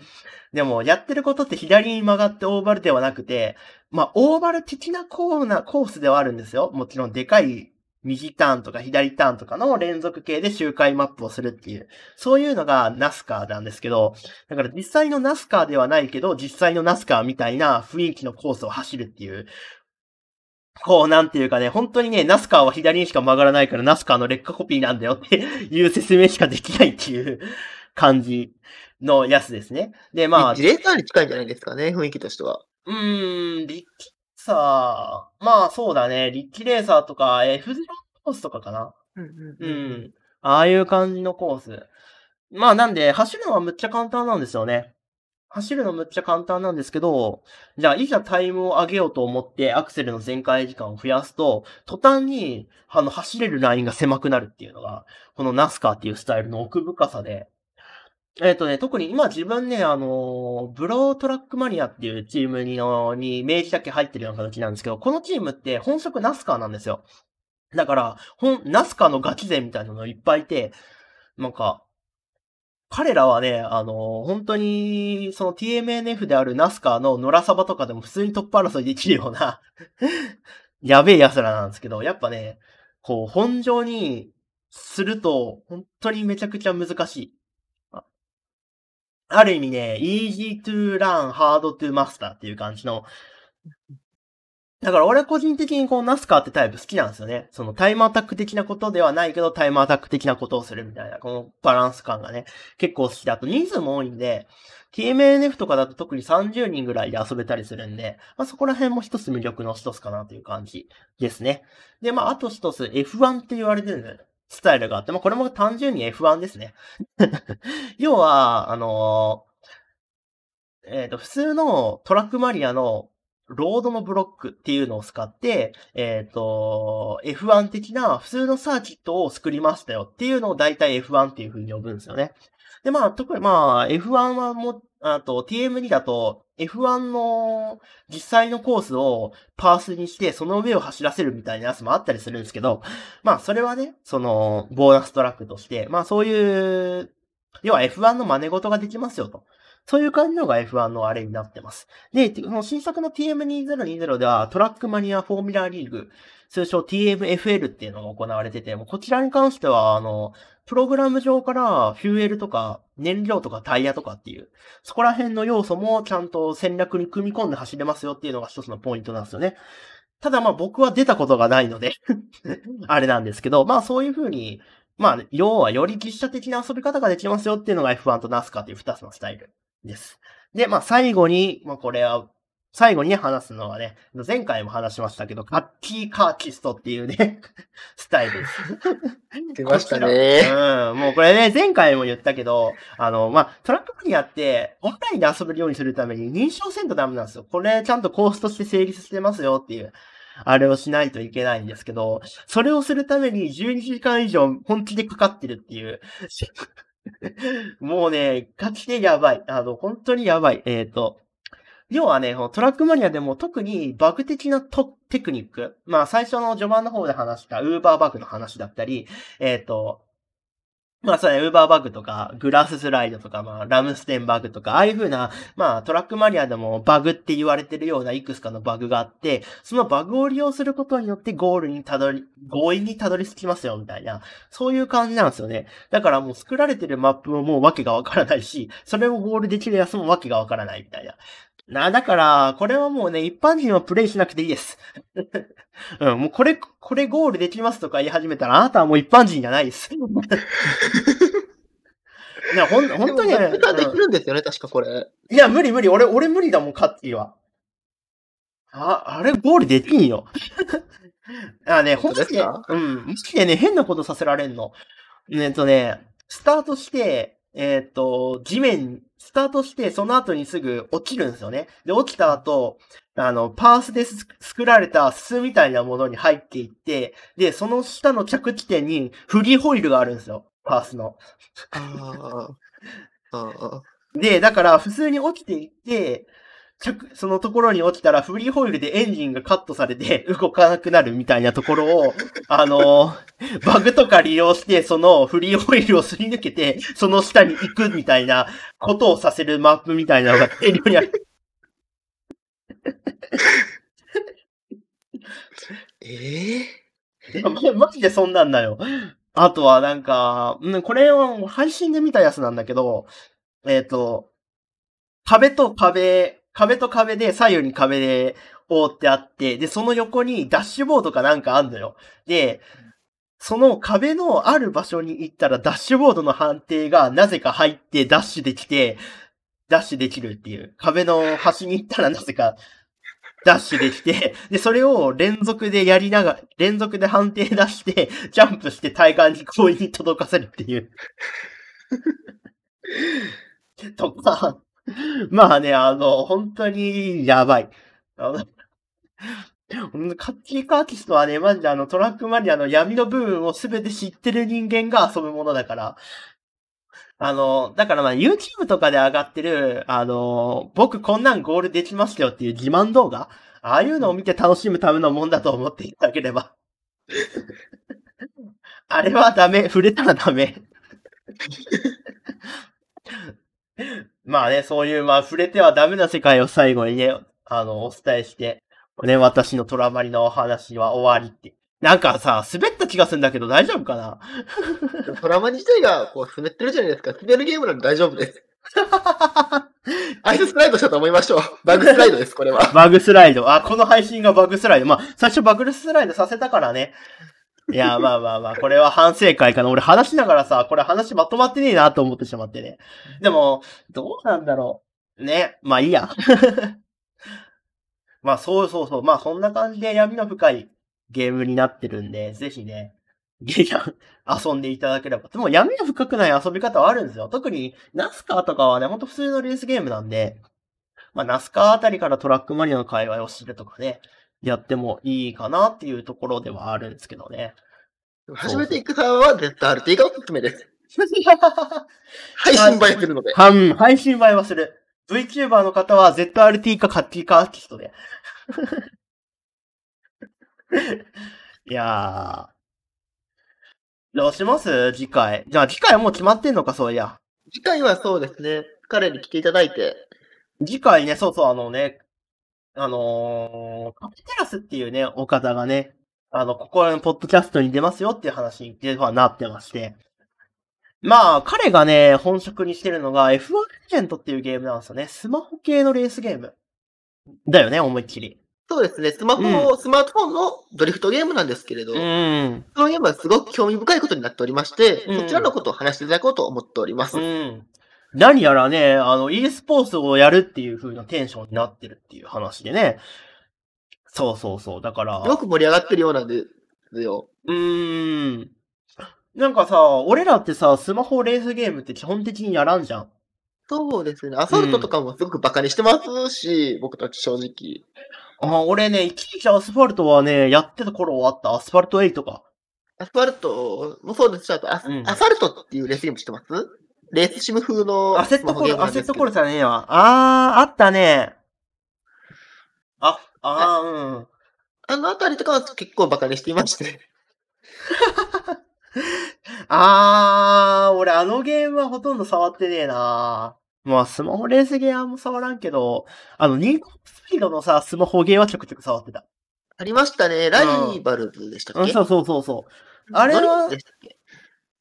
でもやってることって左に曲がってオーバルではなくて、まあオーバル的なコーナー、コースではあるんですよ。もちろんでかい右ターンとか左ターンとかの連続系で周回マップをするっていう、そういうのがナスカーなんですけど、だから実際のナスカーではないけど、実際のナスカーみたいな雰囲気のコースを走るっていう、こう、なんていうかね、本当にね、ナスカーは左にしか曲がらないから、ナスカーの劣化コピーなんだよっていう説明しかできないっていう感じのやつですね。で、まあ。レーターに近いんじゃないですかね、雰囲気としては。うーん、リッキッさー、まあそうだね、リッキレーサーとか、えー、フジロコースとかかな。うん、うん、うん。ああいう感じのコース。まあなんで、走るのはむっちゃ簡単なんですよね。走るのむっちゃ簡単なんですけど、じゃあ、いざタイムを上げようと思ってアクセルの全開時間を増やすと、途端に、あの、走れるラインが狭くなるっていうのが、このナスカーっていうスタイルの奥深さで、えっ、ー、とね、特に今自分ね、あの、ブロートラックマニアっていうチームにに名治だけ入ってるような形なんですけど、このチームって本職ナスカーなんですよ。だから、ほん、ナスカーのガチ勢みたいなのいっぱいいて、なんか、彼らはね、あの、本当に、その TMNF であるナスカーの野良サバとかでも普通にトップ争いできるような やべえ奴らなんですけど、やっぱね、こう、本上にすると、本当にめちゃくちゃ難しい。ある意味ね、easy to learn, hard to master っていう感じの、だから俺個人的にこうナスカーってタイプ好きなんですよね。そのタイムアタック的なことではないけどタイムアタック的なことをするみたいな、このバランス感がね、結構好きだと人数も多いんで、TMNF とかだと特に30人ぐらいで遊べたりするんで、まあ、そこら辺も一つ魅力の一つかなという感じですね。で、まああと一つ F1 って言われてるんだよね。スタイルがあって、まあ、これも単純に F1 ですね。要は、あのー、えっ、ー、と、普通のトラックマリアのロードのブロックっていうのを使って、えっ、ー、と、F1 的な普通のサーキットを作りましたよっていうのを大体 F1 っていう風に呼ぶんですよね。で、まあ、特にまあ、F1 はも、あと TM2 だと F1 の実際のコースをパースにして、その上を走らせるみたいなやつもあったりするんですけど、まあ、それはね、その、ボーナストラックとして、まあ、そういう、要は F1 の真似事ができますよと。そういう感じのが F1 のあれになってます。で、その新作の TM2020 ではトラックマニアフォーミュラーリーグ、通称 TMFL っていうのが行われてて、もこちらに関しては、あの、プログラム上からフューエルとか燃料とかタイヤとかっていう、そこら辺の要素もちゃんと戦略に組み込んで走れますよっていうのが一つのポイントなんですよね。ただまあ僕は出たことがないので あれなんですけど、まあそういう風に、まあ、要はより実写的な遊び方ができますよっていうのが F1 とナスカっていう2つのスタイルです。で、まあ、最後に、まあ、これは、最後にね、話すのはね、前回も話しましたけど、カッキーカーキストっていうね、スタイルです。出ましたね。うん。もうこれね、前回も言ったけど、あの、まあ、トラックマニアって、オンラインで遊べるようにするために認証せんとダメなんですよ。これちゃんとコースとして成立してますよっていう。あれをしないといけないんですけど、それをするために12時間以上本気でかかってるっていう もうね、ガチでやばい。あの、本当にやばい。えっ、ー、と、要はね、トラックマニアでも特にバグ的なテクニック。まあ、最初の序盤の方で話したウーバーバグの話だったり、えっ、ー、と、まあそうウウバーバグとか、グラススライドとか、まあラムステンバグとか、ああいう風な、まあトラックマニアでもバグって言われてるようないくつかのバグがあって、そのバグを利用することによってゴールにたどり、強引にたどり着きますよ、みたいな。そういう感じなんですよね。だからもう作られてるマップももうわけがわからないし、それをゴールできるやつもわけがわからないみたいな。な、だから、これはもうね、一般人はプレイしなくていいです。うん、もうこれ、これゴールできますとか言い始めたら、あなたはもう一般人じゃないです。い や、ほん、本当に、ね。でできるんですよね、うん、確かこれ。いや、無理無理。俺、俺無理だもん、カッティは。あ、あれ、ゴールできんよ。あね、本当に、ね、うん。マジでね、変なことさせられんの。えっとね、スタートして、えっ、と、地面スタートして、その後にすぐ落ちるんですよね。で、落ちた後、あの、パースで作られた巣みたいなものに入っていって、で、その下の着地点にフリーホイールがあるんですよ。パースの。で、だから普通に落ちていって、そのところに落ちたらフリーホイールでエンジンがカットされて 動かなくなるみたいなところを、あの、バグとか利用して、そのフリーホイールをすり抜けて、その下に行くみたいなことをさせるマップみたいなのが大量にある。え えー、ま、マジでそんなんだよ。あとはなんか、これを配信で見たやつなんだけど、えっ、ー、と、壁と壁壁と壁で左右に壁で覆ってあって、で、その横にダッシュボードかなんかあんのよ。で、その壁のある場所に行ったらダッシュボードの判定がなぜか入ってダッシュできて、ダッシュできるっていう。壁の端に行ったらなぜかダッシュできて、で、それを連続でやりながら、連続で判定出して、ジャンプして対岸に行為に届かせるっていう とか、まあね、あの、本当にやばい。あの、カッキーカーキストはね、マジであのトラックマニアの闇の部分を全て知ってる人間が遊ぶものだから。あの、だからまあ YouTube とかで上がってる、あの、僕こんなんゴールできますよっていう自慢動画、ああいうのを見て楽しむためのもんだと思っていただければ。あれはダメ、触れたらダメ。まあね、そういう、まあ、触れてはダメな世界を最後にね、あの、お伝えして、ね、私のトラマリのお話は終わりって。なんかさ、滑った気がするんだけど大丈夫かなトラ マリ自体がこう滑ってるじゃないですか。滑るゲームなんで大丈夫です。アイススライドしたと思いましょう。バグスライドです、これは。バグスライド。あ、この配信がバグスライド。まあ、最初バグスライドさせたからね。いや、まあまあまあ、これは反省会かな。俺話しながらさ、これ話まとまってねえなと思ってしまってね。でも、どうなんだろう。ね。まあいいや。まあそうそうそう。まあそんな感じで闇の深いゲームになってるんで、ぜひね、ゲ遊んでいただければ。でも闇の深くない遊び方はあるんですよ。特にナスカとかはね、ほんと普通のレースゲームなんで、まあナスカあたりからトラックマリオの界隈を知るとかね、やってもいいかなっていうところではあるんですけどね。初めて行く方は z RT がおすすめです。配信映えするので。はん、配信映えはする。VTuber の方は ZRT かカッティかアーティストで。いやー。どうします次回。じゃあ次回はもう決まってんのか、そういや。次回はそうですね。彼に来ていただいて。次回ね、そうそう、あのね、あのー、カプテラスっていうね、お方がね、あの、ここらのポッドキャストに出ますよっていう話に実はなってまして。まあ、彼がね、本職にしてるのが F1 レジェンドっていうゲームなんですよね。スマホ系のレースゲーム。だよね、思いっきり。そうですね。スマホ、うん、スマートフォンのドリフトゲームなんですけれど、うん、そのゲームはすごく興味深いことになっておりまして、うん、そちらのことを話していただこうと思っております。うん何やらね、あの、e スポーツをやるっていう風なテンションになってるっていう話でね。そうそうそう。だから。よく盛り上がってるようなんで、でよ。うーん。なんかさ、俺らってさ、スマホレースゲームって基本的にやらんじゃん。そうですね。アサルトとかもすごくバカにしてますし、うん、僕たち正直。あ、俺ね、一時期アスファルトはね、やってた頃はあった。アスファルト8か。アスファルトもそうですし、あとアうん、アスファルトっていうレースゲームしてますレースシム風の。アセットコール、アセットコールじゃねえわ。あー、あったね。あ、あー、うん。あのあたりとかは結構バカにしていまして。あー、俺あのゲームはほとんど触ってねえなまあ、スマホレースゲームも触らんけど、あの、ニーコスピードのさ、スマホゲームはちょくちょく触ってた。ありましたね。ライバルズでしたっけ、うん、そうそうそうそう。あれは、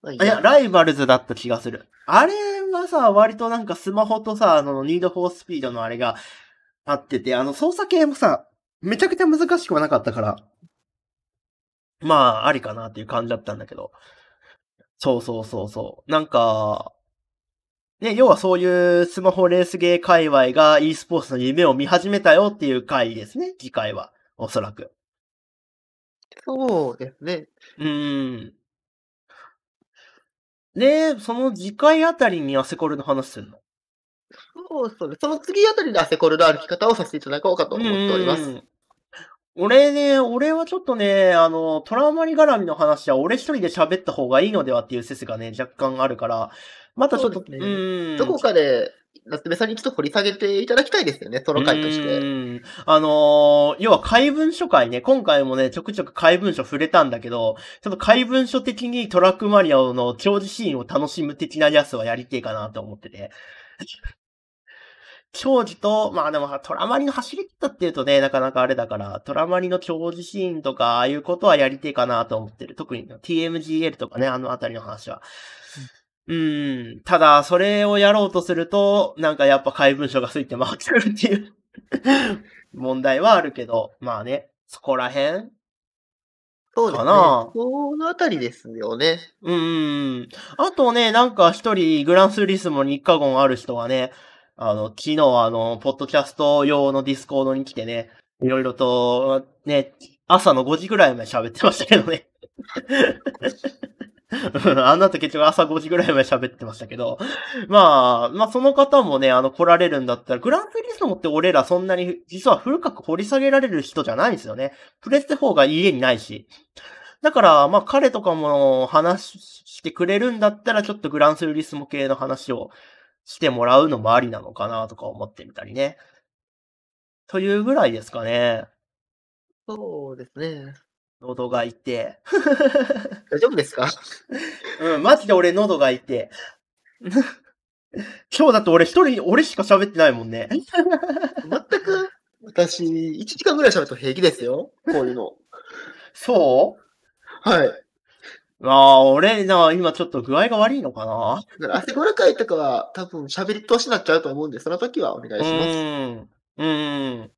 いや、ライバルズだった気がする。あれはさ、割となんかスマホとさ、あの、ニードフォースピードのあれがあってて、あの、操作系もさ、めちゃくちゃ難しくはなかったから、まあ、ありかなっていう感じだったんだけど。そうそうそうそう。なんか、ね、要はそういうスマホレースゲー界隈が e スポーツの夢を見始めたよっていう回ですね、次回は。おそらく。そうですね。うん。で、その次回あたりにアセコルの話するのそうそう。その次あたりでアセコルの歩き方をさせていただこうかと思っております。俺ね、俺はちょっとね、あの、トラウマリ絡みの話は俺一人で喋った方がいいのではっていう説がね、若干あるから、またちょっと、ね,、どこかで夏目さんにちょっと掘り下げていただきたいですよね、その回として。あのー、要は怪文書会ね、今回もね、ちょくちょく怪文書触れたんだけど、ちょっと怪文書的にトラックマリオの長寿シーンを楽しむ的なやつはやりてえかなと思ってて。長寿と、まあでも、トラマリの走り方っていうとね、なかなかあれだから、トラマリの長寿シーンとか、ああいうことはやりてえかなと思ってる。特に TMGL とかね、あのあたりの話は。うん。ただ、それをやろうとすると、なんかやっぱ怪文書がついて回ってくるっていう 問題はあるけど、まあね、そこら辺そうですね。このあたりですよね。うん。あとね、なんか一人、グランスリスも日課言ある人がね、あの、昨日あの、ポッドキャスト用のディスコードに来てね、いろいろと、ね、朝の5時ぐらいまで喋ってましたけどね。あの後結局朝5時ぐらいまで喋ってましたけど、まあ、まあその方もね、あの来られるんだったら、グランツーリスモって俺らそんなに、実は古く掘り下げられる人じゃないんですよね。プレステ4が家にないし。だから、まあ彼とかも話してくれるんだったら、ちょっとグランツーリスモ系の話をしてもらうのもありなのかなとか思ってみたりね。というぐらいですかね。そうですね。喉が痛い。大丈夫ですかうん、マジで俺喉が痛い。今日だって俺一人、俺しか喋ってないもんね。全く、私、1時間ぐらい喋ると平気ですよ。こういうの。そうはい。ああ、俺な、今ちょっと具合が悪いのかな。から、汗ごらいとかは多分喋り通しになっちゃうと思うんで、その時はお願いします。うん。うん。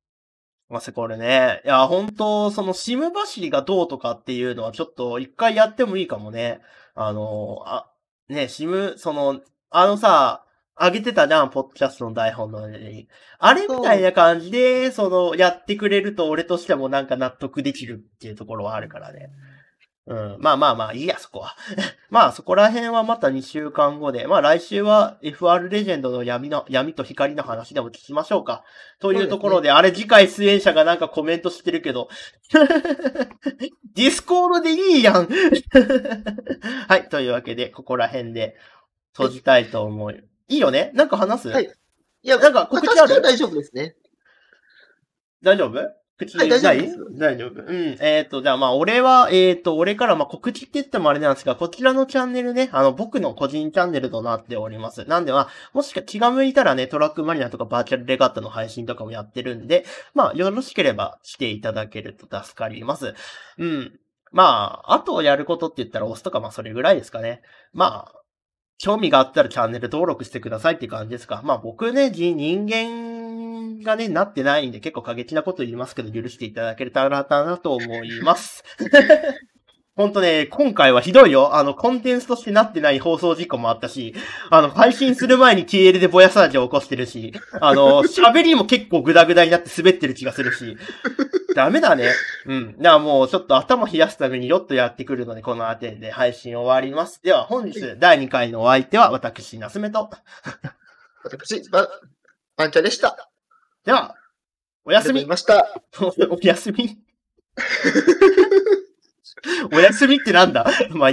ませ、これね。いや、本当そのシム走りがどうとかっていうのはちょっと一回やってもいいかもね。あの、あ、ね、シム、その、あのさ、あげてたじゃん、ポッドキャストの台本のに。あれみたいな感じで、その、やってくれると俺としてもなんか納得できるっていうところはあるからね。うん、まあまあまあ、いいや、そこは。まあ、そこら辺はまた2週間後で、まあ来週は FR レジェンドの闇の、闇と光の話でも聞きましょうか。というところで、でね、あれ次回出演者がなんかコメントしてるけど、ディスコードでいいやん はい、というわけで、ここら辺で閉じたいと思う。いいよねなんか話すはい。いや、なんか告知ある大丈夫ですね。大丈夫告知ない、大丈夫うん。えっ、ー、と、じゃあまあ、俺は、えっ、ー、と、俺からまあ告知って言ってもあれなんですが、こちらのチャンネルね、あの、僕の個人チャンネルとなっております。なんで、まもしか気が向いたらね、トラックマニアとかバーチャルレガットの配信とかもやってるんで、まあ、よろしければ来ていただけると助かります。うん。まあ、あとやることって言ったら押すとか、まあ、それぐらいですかね。まあ、興味があったらチャンネル登録してくださいって感じですか。まあ僕ね、人間がね、なってないんで結構過激なこと言いますけど、許していただけたらなと思います。本当ね、今回はひどいよ。あの、コンテンツとしてなってない放送事故もあったし、あの、配信する前に TL でぼやージを起こしてるし、あの、喋りも結構グダグダになって滑ってる気がするし、ダメだね。うん。だからもうちょっと頭冷やすためによっとやってくるので、この辺てで配信終わります。では本日第2回のお相手は私、なすめと。私、ば、ばんちゃでした。では、おやすみ。ました。おやすみ。おやすみってなんだ まあいい。